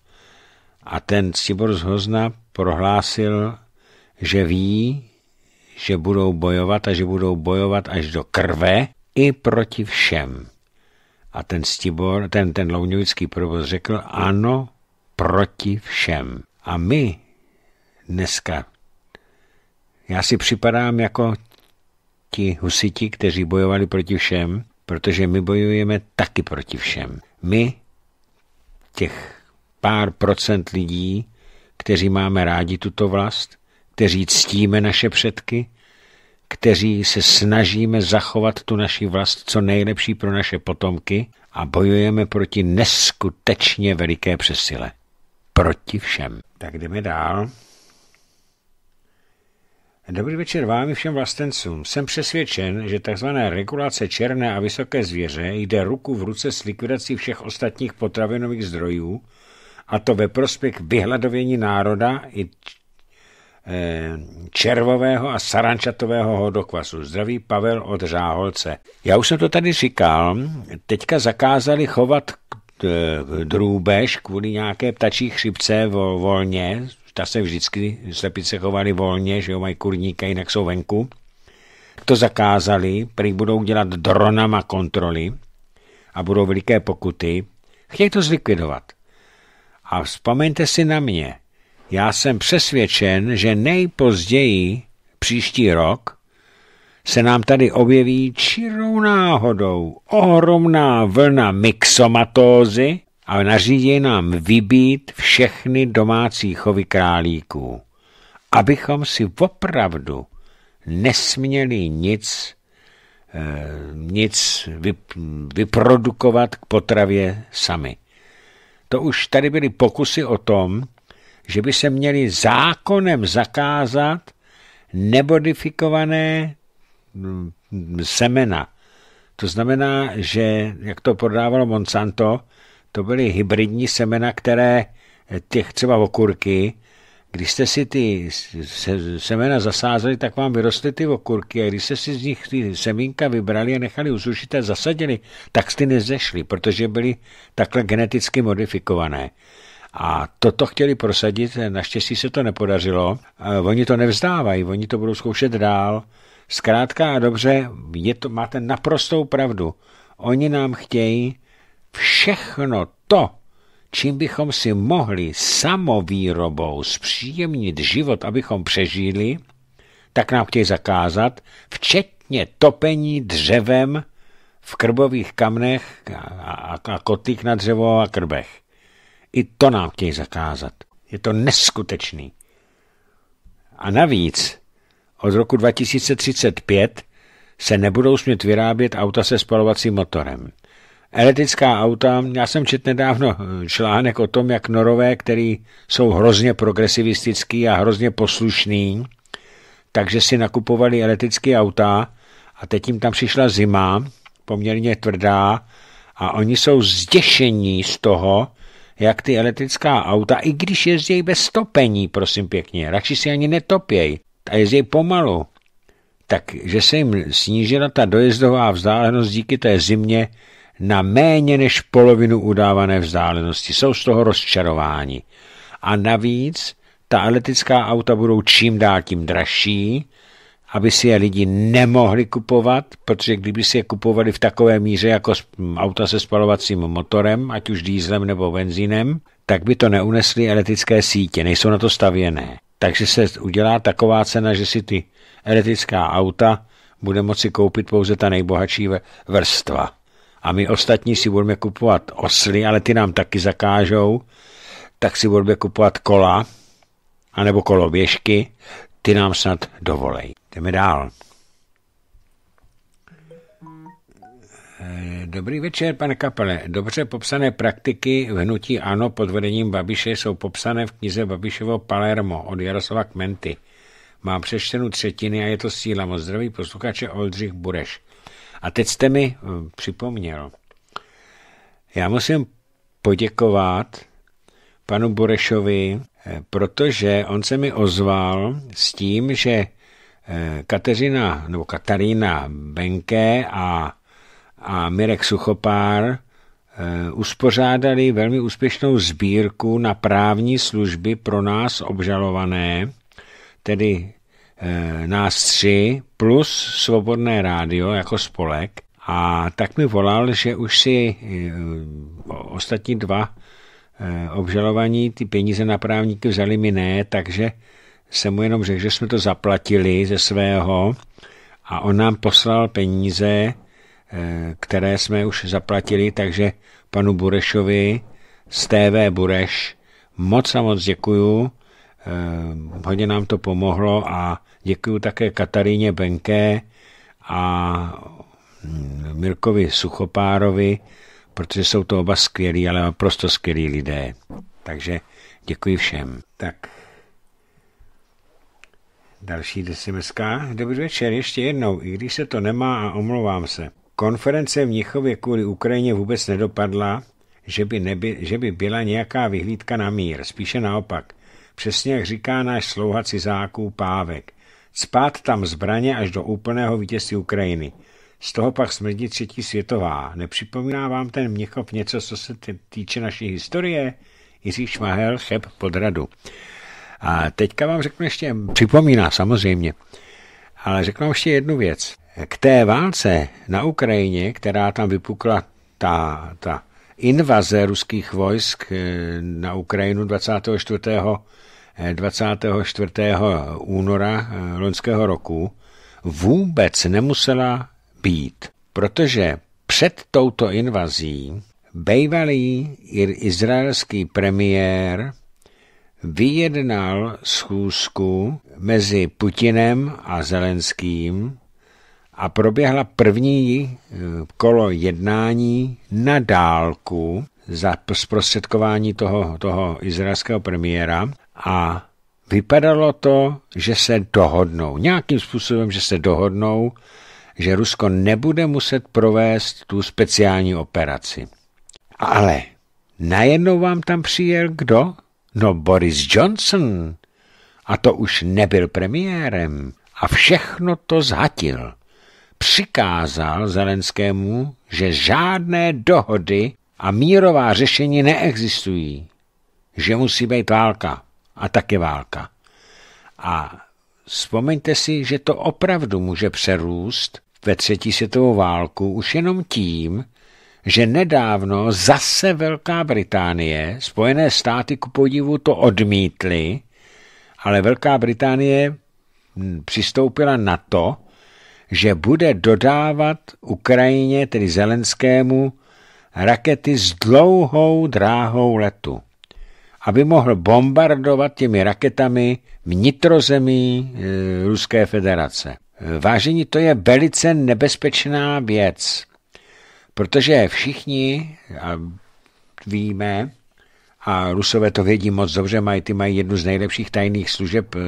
A ten Cibor z Hozna prohlásil, že ví, že budou bojovat a že budou bojovat až do krve i proti všem. A ten Stibor, ten, ten louňovický provoz řekl, ano, proti všem. A my dneska. Já si připadám jako ti husiti, kteří bojovali proti všem, protože my bojujeme taky proti všem. My, těch pár procent lidí, kteří máme rádi tuto vlast, kteří ctíme naše předky, kteří se snažíme zachovat tu naši vlast co nejlepší pro naše potomky a bojujeme proti neskutečně veliké přesile. Proti všem. Tak jdeme dál. Dobrý večer vám i všem vlastencům. Jsem přesvědčen, že tzv. regulace černé a vysoké zvěře jde ruku v ruce s likvidací všech ostatních potravinových zdrojů, a to ve prospěch vyhladovění národa i eh, červového a sarančatového hodokvasu. Zdraví Pavel od Řáholce. Já už jsem to tady říkal, teďka zakázali chovat eh, drůbež kvůli nějaké ptačí chřipce volně, ta se vždycky, slepice chovaly volně, že jo, mají kurníka, jinak jsou venku. To zakázali, prý budou dělat dronama kontroly a budou veliké pokuty. Chtějí to zlikvidovat. A vzpomeňte si na mě. Já jsem přesvědčen, že nejpozději příští rok se nám tady objeví čirou náhodou ohromná vlna mixomatózy, ale nařídí nám vybít všechny domácí chovy králíků, abychom si opravdu nesměli nic, eh, nic vyprodukovat k potravě sami. To už tady byly pokusy o tom, že by se měli zákonem zakázat nemodifikované hm, semena. To znamená, že, jak to prodávalo Monsanto, to byly hybridní semena, které eh, těch třeba okurky, když jste si ty semena zasázeli, tak vám vyrostly ty okurky a když jste si z nich ty semínka vybrali a nechali usušit a zasadili, tak jste nezešli, protože byly takhle geneticky modifikované. A toto chtěli prosadit, eh, naštěstí se to nepodařilo. Oni to nevzdávají, oni to budou zkoušet dál. Zkrátka a dobře, je to, máte naprostou pravdu. Oni nám chtějí všechno to, čím bychom si mohli samovýrobou zpříjemnit život, abychom přežili, tak nám chtějí zakázat, včetně topení dřevem v krbových kamnech a, a, a kotlík na dřevo a krbech. I to nám chtějí zakázat. Je to neskutečný. A navíc od roku 2035 se nebudou smět vyrábět auta se spalovacím motorem elektrická auta, já jsem čet nedávno eh, článek o tom, jak norové, který jsou hrozně progresivistický a hrozně poslušný, takže si nakupovali elektrické auta a teď jim tam přišla zima, poměrně tvrdá, a oni jsou zděšení z toho, jak ty elektrická auta, i když jezdí bez topení, prosím pěkně, radši si ani netopějí a jezdí pomalu, takže se jim snížila ta dojezdová vzdálenost díky té zimě na méně než polovinu udávané vzdálenosti. Jsou z toho rozčarováni. A navíc ta elektrická auta budou čím dál tím dražší, aby si je lidi nemohli kupovat, protože kdyby si je kupovali v takové míře jako auta se spalovacím motorem, ať už dýzlem nebo benzínem, tak by to neunesly elektrické sítě, nejsou na to stavěné. Takže se udělá taková cena, že si ty elektrická auta bude moci koupit pouze ta nejbohatší vrstva a my ostatní si budeme kupovat osly, ale ty nám taky zakážou, tak si budeme kupovat kola, anebo koloběžky, ty nám snad dovolej. Jdeme dál. Eh, dobrý večer, pane Kapele. Dobře popsané praktiky v hnutí ANO pod vedením Babiše jsou popsané v knize Babišovo Palermo od Jaroslava Kmenty. Má přečtenu třetiny a je to síla. Moc zdraví posluchače Oldřich Bureš. A teď jste mi eh, připomněl. Já musím poděkovat panu Burešovi, eh, protože on se mi ozval s tím, že eh, Kateřina, nebo Katarína Benke a, a Mirek Suchopár uspořádali velmi úspěšnou sbírku na právní služby pro nás obžalované, tedy Eh, nás tři plus Svobodné rádio jako spolek a tak mi volal, že už si eh, ostatní dva eh, obžalovaní ty peníze na právníky vzali mi ne, takže jsem mu jenom řekl, že jsme to zaplatili ze svého a on nám poslal peníze, které jsme už zaplatili, takže panu Burešovi z TV Bureš moc a moc děkuju Eh, hodně nám to pomohlo a děkuji také Kataríně Benké a mm, Mirkovi Suchopárovi, protože jsou to oba skvělí, ale prosto skvělí lidé. Takže děkuji všem. Tak. Další sms Dobrý večer, ještě jednou, i když se to nemá a omlouvám se. Konference v Mnichově kvůli Ukrajině vůbec nedopadla, že by, neby, že by byla nějaká vyhlídka na mír, spíše naopak – přesně jak říká náš slouhací záků Pávek. Spát tam zbraně až do úplného vítězství Ukrajiny. Z toho pak smrdí třetí světová. Nepřipomíná vám ten Měchov něco, co se týče naší historie? Jiří Šmahel, Cheb Podradu. A teďka vám řeknu ještě, připomíná samozřejmě, ale řeknu ještě jednu věc. K té válce na Ukrajině, která tam vypukla ta, ta invaze ruských vojsk eh, na Ukrajinu 24. 24. února eh, loňského roku vůbec nemusela být, protože před touto invazí bývalý izraelský premiér vyjednal schůzku mezi Putinem a Zelenským a proběhla první eh, kolo jednání na dálku za zprostředkování toho, toho izraelského premiéra a vypadalo to, že se dohodnou. Nějakým způsobem, že se dohodnou, že Rusko nebude muset provést tu speciální operaci. Ale najednou vám tam přijel kdo? No Boris Johnson. A to už nebyl premiérem. A všechno to zhatil. Přikázal Zelenskému, že žádné dohody a mírová řešení neexistují. Že musí být válka a také válka. A vzpomeňte si, že to opravdu může přerůst ve třetí světovou válku už jenom tím, že nedávno zase Velká Británie, Spojené státy ku podivu to odmítly, ale Velká Británie hm, přistoupila na to, že bude dodávat Ukrajině, tedy Zelenskému, rakety s dlouhou dráhou letu aby mohl bombardovat těmi raketami vnitrozemí eh, Ruské federace. Vážení, to je velice nebezpečná věc, protože všichni a víme, a Rusové to vědí moc dobře, mají, ty mají jednu z nejlepších tajných služeb eh,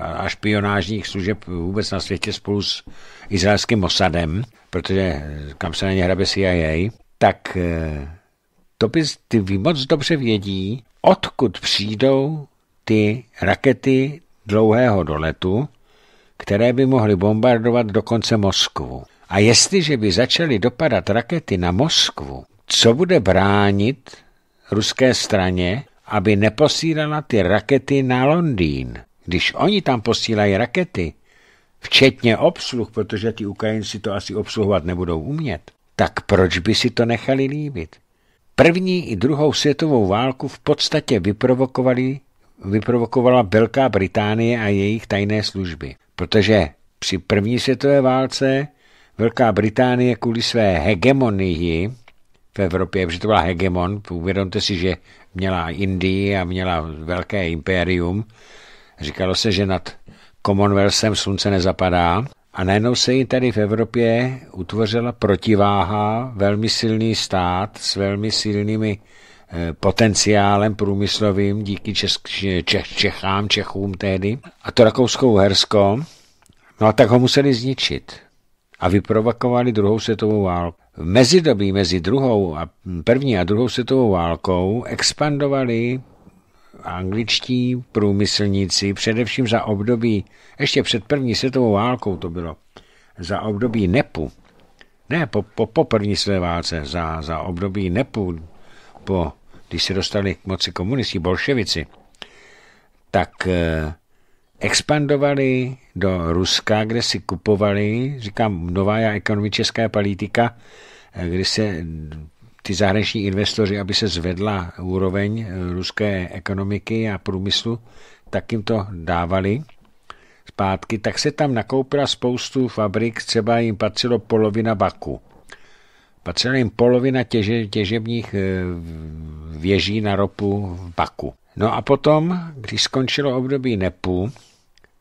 a špionážních služeb vůbec na světě spolu s izraelským osadem. protože eh, kam se na ně hrabe CIA, tak to ty moc dobře vědí, odkud přijdou ty rakety dlouhého doletu, které by mohly bombardovat dokonce Moskvu. A jestliže by začaly dopadat rakety na Moskvu, co bude bránit ruské straně, aby neposílala ty rakety na Londýn? Když oni tam posílají rakety, včetně obsluh, protože ti Ukrajinci to asi obsluhovat nebudou umět, tak proč by si to nechali líbit? První i druhou světovou válku v podstatě vyprovokovali, vyprovokovala Velká Británie a jejich tajné služby, protože při první světové válce Velká Británie kvůli své hegemonii v Evropě, protože to byla hegemon, uvědomte si, že měla Indii a měla velké impérium. Říkalo se, že nad Commonwealthem slunce nezapadá a najednou se jim tady v Evropě utvořila protiváha, velmi silný stát s velmi silnými eh, potenciálem průmyslovým díky Česk, Čech, Čechám, Čechům tehdy, a to rakouskou Hersko. no a tak ho museli zničit a vyprovokovali druhou světovou válku. V mezidobí mezi druhou a první a druhou světovou válkou expandovali angličtí průmyslníci, především za období, ještě před první světovou válkou to bylo, za období NEPu, ne po, po, po první světové válce, za, za období NEPu, po, když se dostali k moci komunisti, bolševici, tak eh, expandovali do Ruska, kde si kupovali, říkám, nová ekonomická politika, eh, kdy se ty zahraniční investoři, aby se zvedla úroveň eh, ruské ekonomiky a průmyslu, tak jim to dávali zpátky, tak se tam nakoupila spoustu fabrik, třeba jim patřilo polovina baku. Patřila jim polovina těže, těžebních eh, věží na ropu v baku. No a potom, když skončilo období NEPu,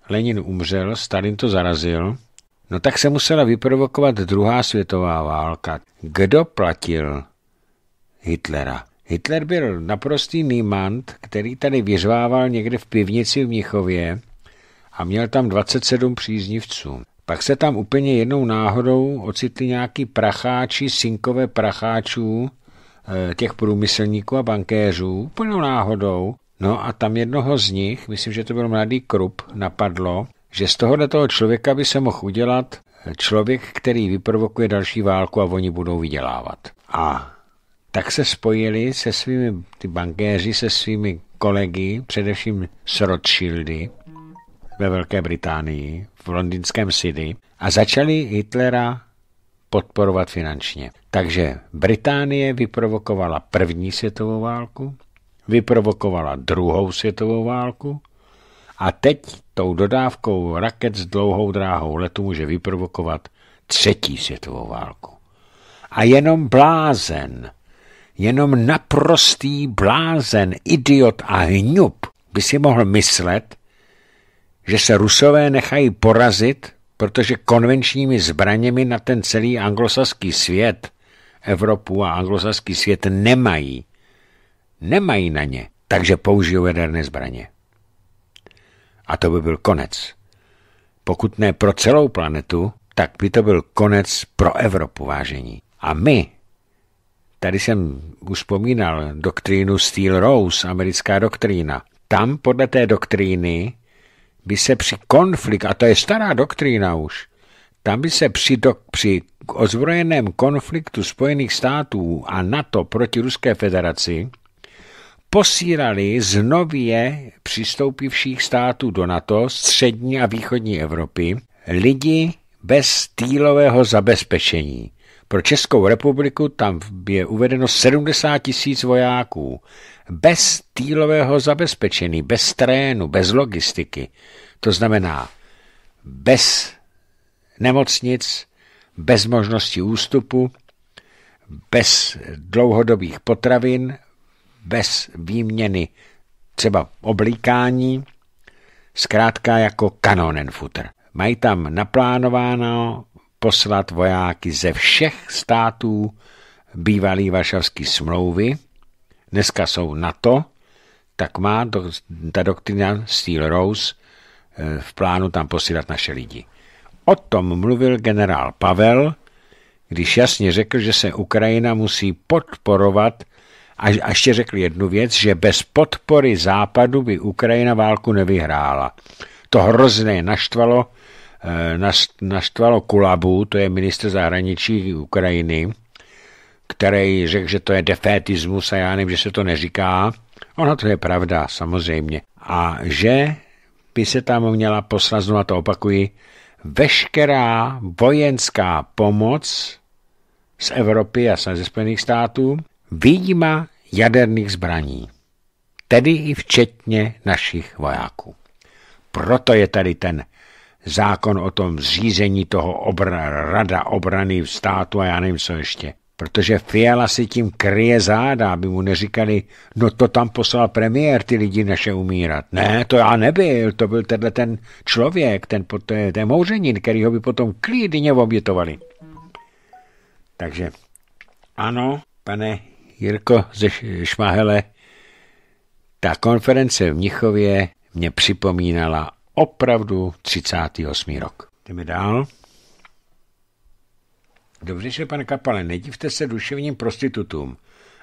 Lenin umřel, Stalin to zarazil, no tak se musela vyprovokovat druhá světová válka. Kdo platil Hitlera. Hitler byl naprostý nímant, který tady vyřvával někde v pivnici v Mnichově a měl tam 27 příznivců. Pak se tam úplně jednou náhodou ocitli nějaký pracháči, synkové pracháčů, eh, těch průmyslníků a bankéřů, úplnou náhodou. No a tam jednoho z nich, myslím, že to byl mladý Krup, napadlo, že z tohohle toho člověka by se mohl udělat člověk, který vyprovokuje další válku a oni budou vydělávat. A tak se spojili se svými, ty bankéři, se svými kolegy, především s Rothschildy ve Velké Británii, v londýnském City a začali Hitlera podporovat finančně. Takže Británie vyprovokovala první světovou válku, vyprovokovala druhou světovou válku a teď tou dodávkou raket s dlouhou dráhou letu může vyprovokovat třetí světovou válku. A jenom blázen jenom naprostý blázen, idiot a hňup by si mohl myslet, že se rusové nechají porazit, protože konvenčními zbraněmi na ten celý anglosaský svět, Evropu a anglosaský svět nemají. Nemají na ně, takže použijou jaderné zbraně. A to by byl konec. Pokud ne pro celou planetu, tak by to byl konec pro Evropu, vážení. A my Tady jsem už vzpomínal doktrínu Steel Rose, americká doktrína. Tam podle té doktríny by se při konflikt, a to je stará doktrína už, tam by se při, do, při ozbrojeném konfliktu Spojených států a NATO proti Ruské federaci posírali z nově přistoupivších států do NATO, střední a východní Evropy, lidi bez stýlového zabezpečení. Pro Českou republiku tam je uvedeno 70 tisíc vojáků. Bez týlového zabezpečení, bez trénu, bez logistiky. To znamená bez nemocnic, bez možnosti ústupu, bez dlouhodobých potravin, bez výměny třeba oblíkání, zkrátka jako kanonenfutter. Mají tam naplánováno poslat vojáky ze všech států bývalý vašavský smlouvy, dneska jsou NATO, tak má do, ta doktrina Steel Rose eh, v plánu tam posílat naše lidi. O tom mluvil generál Pavel, když jasně řekl, že se Ukrajina musí podporovat a, a ještě řekl jednu věc, že bez podpory Západu by Ukrajina válku nevyhrála. To hrozné naštvalo Eh, naštvalo Kulabu, to je ministr zahraničí Ukrajiny, který řekl, že to je defetismus a já nevím, že se to neříká. Ono to je pravda, samozřejmě. A že by se tam měla poslat, znovu to opakuji, veškerá vojenská pomoc z Evropy a ze Spojených států, výjima jaderných zbraní, tedy i včetně našich vojáků. Proto je tady ten zákon o tom zřízení toho obra, rada obrany v státu a já nevím co ještě. Protože Fiala si tím kryje záda, aby mu neříkali, no to tam poslal premiér, ty lidi naše umírat. Ne, to já nebyl, to byl tenhle ten člověk, ten, ten, ten mouřenin, který ho by potom klidně obětovali. Takže ano, pane Jirko ze Šmahele, ta konference v Mnichově mě připomínala opravdu 38. rok. Jdeme dál. Dobře, že pane Kapale, nedivte se duševním prostitutům.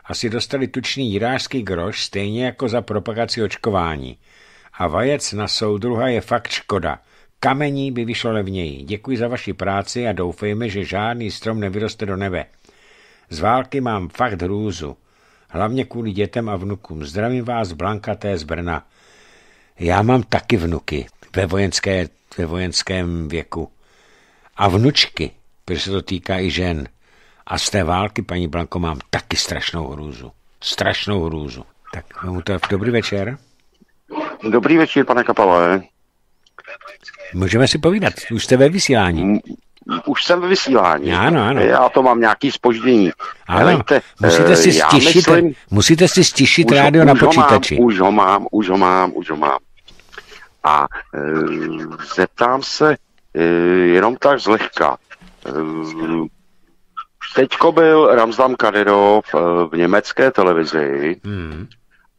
Asi dostali tučný jirářský groš, stejně jako za propagaci očkování. A vajec na soudruha je fakt škoda. Kamení by vyšlo levněji. Děkuji za vaši práci a doufejme, že žádný strom nevyroste do nebe. Z války mám fakt hrůzu. Hlavně kvůli dětem a vnukům. Zdravím vás, T. z Brna. Já mám taky vnuky ve, vojenské, ve vojenském věku. A vnučky, protože se to týká i žen. A z té války, paní Blanko, mám taky strašnou hrůzu. Strašnou hrůzu. Tak mám to dobrý večer. Dobrý večer, pane Kapalé. Můžeme si povídat, už jste ve vysílání. Už jsem ve vysílání. Ano, ano. Já to mám nějaký spoždění. Ano, Helejte, musíte si eh, stišit, myslím, musíte si stišit rádio na počítači. Ho mám, už ho mám, už ho mám, už ho mám. A e, zeptám se e, jenom tak zlehka. E, teďko byl Ramsdam Kadyrov v německé televizi hmm.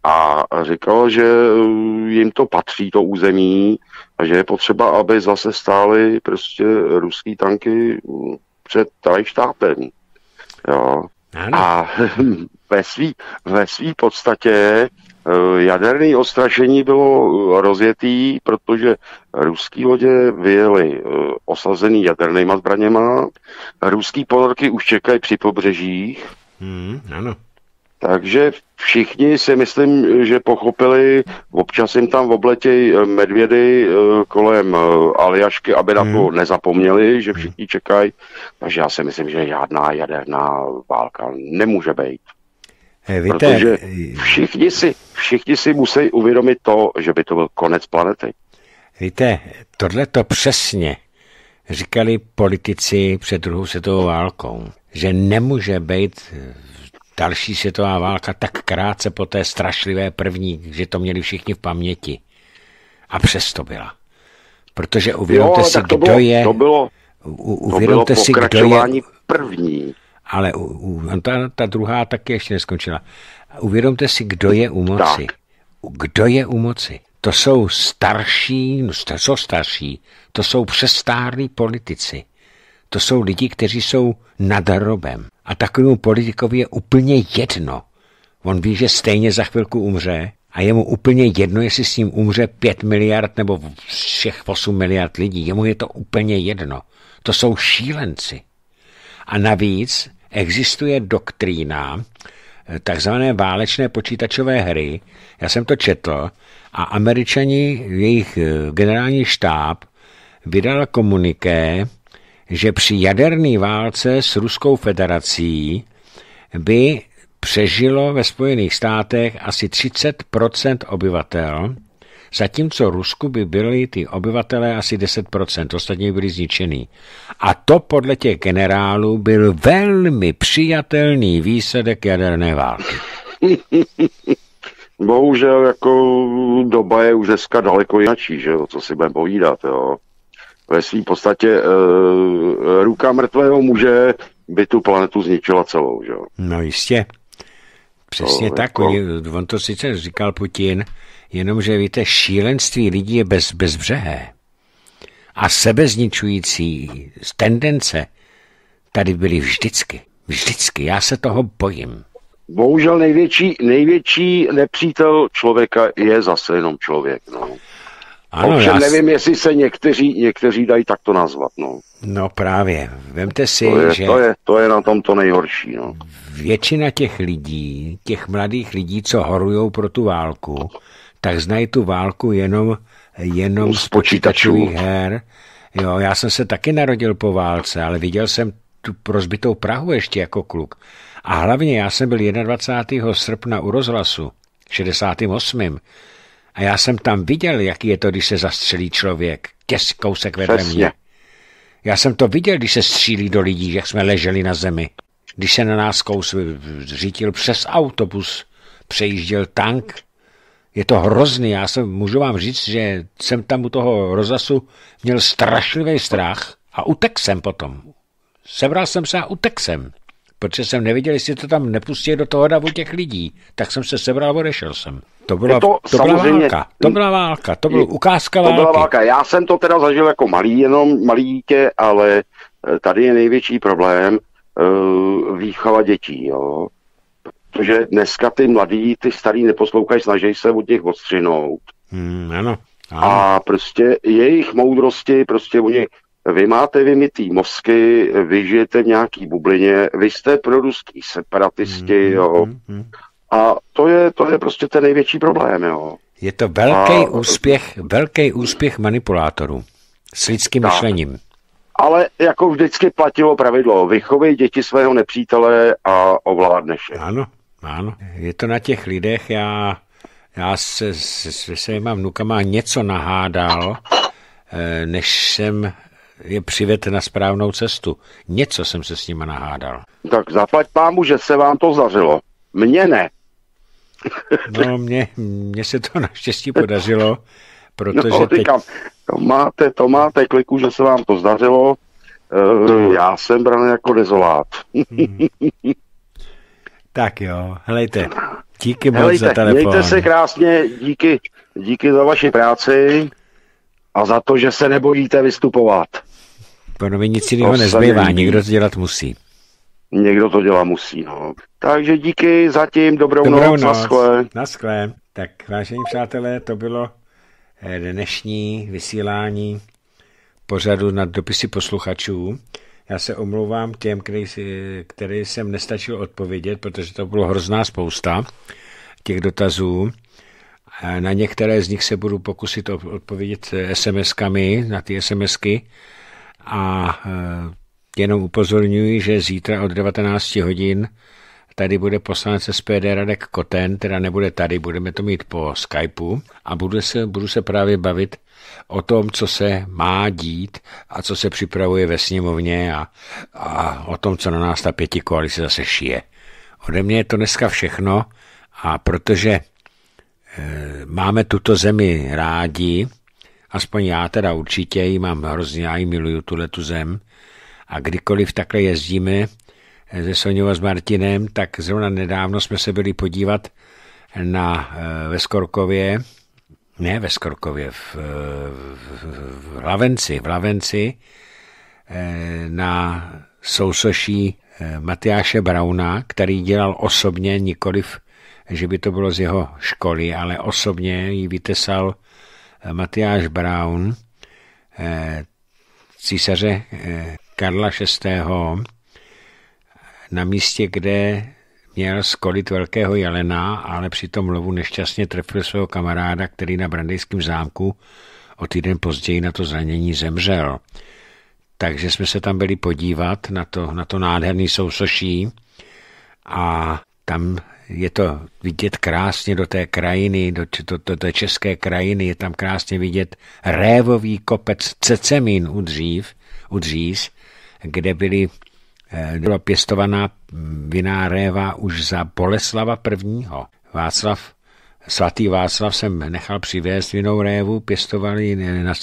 a říkal, že jim to patří, to území, a že je potřeba, aby zase stály prostě ruský tanky před Reichstátem. Jo. Ano. A [laughs] ve svý, ve svý podstatě Eh, jaderné ostrašení bylo eh, rozjetý, protože ruský lodě vyjeli eh, osazený jadernýma zbraněma, ruský ponorky už čekají při pobřežích. Mm, ano. Takže všichni si myslím, že pochopili, občas jim tam obletějí medvědy kolem Aljašky, aby na to hmm. nezapomněli, že hmm. všichni čekají. Takže já si myslím, že žádná jaderná válka nemůže být. Eh, víte, protože eh, všichni si, všichni si musí uvědomit to, že by to byl konec planety. Víte, tohle to přesně říkali politici před druhou světovou válkou, že nemůže být eh, další světová válka tak krátce po té strašlivé první, že to měli všichni v paměti. A přesto byla. Protože uvědomte jo, si, to bylo, kdo je... To bylo, u, uvědomte to bylo si, kdo je, první. Ale u, u, no ta, ta druhá taky ještě neskončila. Uvědomte si, kdo je u moci. Tak. Kdo je u moci? To jsou starší, no co starší, to jsou přestárlí politici. To jsou lidi, kteří jsou nad robem. A takovému politikovi je úplně jedno. On ví, že stejně za chvilku umře a je mu úplně jedno, jestli s ním umře 5 miliard nebo všech 8 miliard lidí. Jemu je to úplně jedno. To jsou šílenci. A navíc existuje doktrína eh, takzvané válečné počítačové hry. Já jsem to četl a američani, jejich eh, generální štáb, vydal komuniké, že při jaderné válce s Ruskou federací by přežilo ve Spojených státech asi 30 obyvatel zatímco Rusku by byly ty obyvatelé asi 10%, ostatní byli zničený. A to podle těch generálů byl velmi přijatelný výsledek jaderné války. [laughs] Bohužel jako doba je už dneska daleko jinačí, že jo, co si budeme povídat, jo. Ve své podstatě e, ruka mrtvého muže by tu planetu zničila celou, že jo. No jistě. Přesně to, tak, jako... on to sice říkal Putin, Jenomže víte, šílenství lidí je bez, bezbřehé a sebezničující tendence tady byly vždycky. Vždycky. Já se toho bojím. Bohužel největší, největší nepřítel člověka je zase jenom člověk. No. Ano, Ovšem já... nevím, jestli se někteří, někteří dají takto nazvat. No, no právě. Vemte si, to je, že... To je, to je na tom to nejhorší. No. Většina těch lidí, těch mladých lidí, co horujou pro tu válku, tak znají tu válku jenom, jenom z počítačových her. Jo, já jsem se taky narodil po válce, ale viděl jsem tu prozbitou Prahu ještě jako kluk. A hlavně já jsem byl 21. srpna u rozhlasu, 68. A já jsem tam viděl, jaký je to, když se zastřelí člověk. Těs kousek vedle Přesně. mě. Já jsem to viděl, když se střílí do lidí, jak jsme leželi na zemi. Když se na nás kous řítil přes autobus, přejížděl tank, je to hrozný, já jsem, můžu vám říct, že jsem tam u toho rozasu měl strašlivý strach a utek jsem potom. Sebral jsem se a utek jsem, protože jsem neviděl, jestli to tam nepustí do toho davu těch lidí. Tak jsem se sebral a odešel jsem. To byla, to, to byla válka, to byla válka, to byla ukázka války. To byla válka, já jsem to teda zažil jako malý, jenom malý dítě, ale eh, tady je největší problém eh, výchova dětí, jo protože dneska ty mladí, ty starý neposlouchají, snaží se od nich odstřinout. Mm, ano, ano. A prostě jejich moudrosti, prostě oni, vy máte vymitý mozky, vy žijete v nějaký bublině, vy jste proruský separatisti, mm, jo. Mm, a to je, to je prostě ten největší problém, jo. Je to velký a, úspěch, velký úspěch manipulátorů s lidským tak. myšlením. Ale jako vždycky platilo pravidlo, vychovej děti svého nepřítele a ovládneš je. Ano, ano, je to na těch lidech, já, já se, se, svýma vnukama něco nahádal, eh, než jsem je přivedl na správnou cestu. Něco jsem se s nima nahádal. Tak zaplať pámu, že se vám to zařilo. Mně ne. [laughs] No, mně, mně se to naštěstí podařilo, protože no, říkám, teď... to, máte, to máte kliku, že se vám to zdařilo. Eh, hmm. Já jsem bral jako dezolát. Hmm. [laughs] Tak jo, helejte. Díky moc helejte, za telefon. Mějte se krásně, díky, díky za vaši práci a za to, že se nebojíte vystupovat. Ponovi nic jiného nezbývá, někdo to dělat musí. Někdo to dělá musí, no. Takže díky zatím, dobrou, dobrou noc, noc, naschle. Naschle. Tak vážení přátelé, to bylo eh, dnešní vysílání pořadu na dopisy posluchačů. Já se omlouvám těm, který, který jsem nestačil odpovědět, protože to bylo hrozná spousta těch dotazů. Na některé z nich se budu pokusit odpovědět SMS-kami, na ty SMSky. A e, jenom upozorňuji, že zítra od 19 hodin tady bude poslanec SPD Radek Koten, teda nebude tady, budeme to mít po Skypeu a budu se, budu se právě bavit o tom, co se má dít a co se připravuje ve sněmovně a, a o tom, co na nás ta pěti koalice zase šije. Ode mě je to dneska všechno a protože e, máme tuto zemi rádi, aspoň já teda určitě ji mám hrozně, já ji miluju, tuhle tu zem, a kdykoliv takhle jezdíme eh, se Soňova s Martinem, tak zrovna nedávno jsme se byli podívat na, eh, ve Skorkově ne ve Skorkově, v, eh, v, v Lavenci, v Lavenci eh, na sousoší eh, Matyáše Brauna, který dělal osobně, nikoliv, že by to bylo z jeho školy, ale osobně ji vytesal Matyáš Braun, císaře Karla VI. na místě, kde měl skolit velkého jelena, ale při tom lovu nešťastně trefil svého kamaráda, který na Brandejském zámku o týden později na to zranění zemřel. Takže jsme se tam byli podívat na to, na to nádherný sousoší a tam je to vidět krásně do té krajiny, do, do, do té české krajiny, je tam krásně vidět révový kopec Cecemín u dříz, kde byly Eh, byla pěstovaná vinná réva už za Boleslava I. Václav Svatý Václav jsem nechal přivést vinou révu, pěstovali,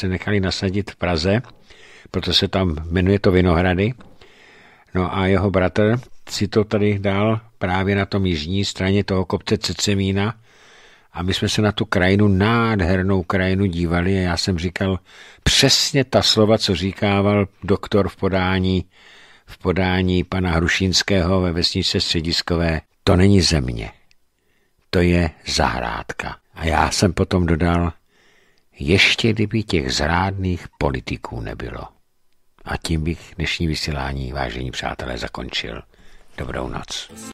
nechali nasadit v Praze, proto se tam jmenuje to Vinohrady. No a jeho bratr si to tady dal právě na tom jižní straně toho kopce Cecemína a my jsme se na tu krajinu, nádhernou krajinu dívali a já jsem říkal přesně ta slova, co říkával doktor v podání v podání pana Hrušínského ve vesnice Střediskové, to není země, to je zahrádka. A já jsem potom dodal, ještě kdyby těch zrádných politiků nebylo. A tím bych dnešní vysílání, vážení přátelé, zakončil. Dobrou noc.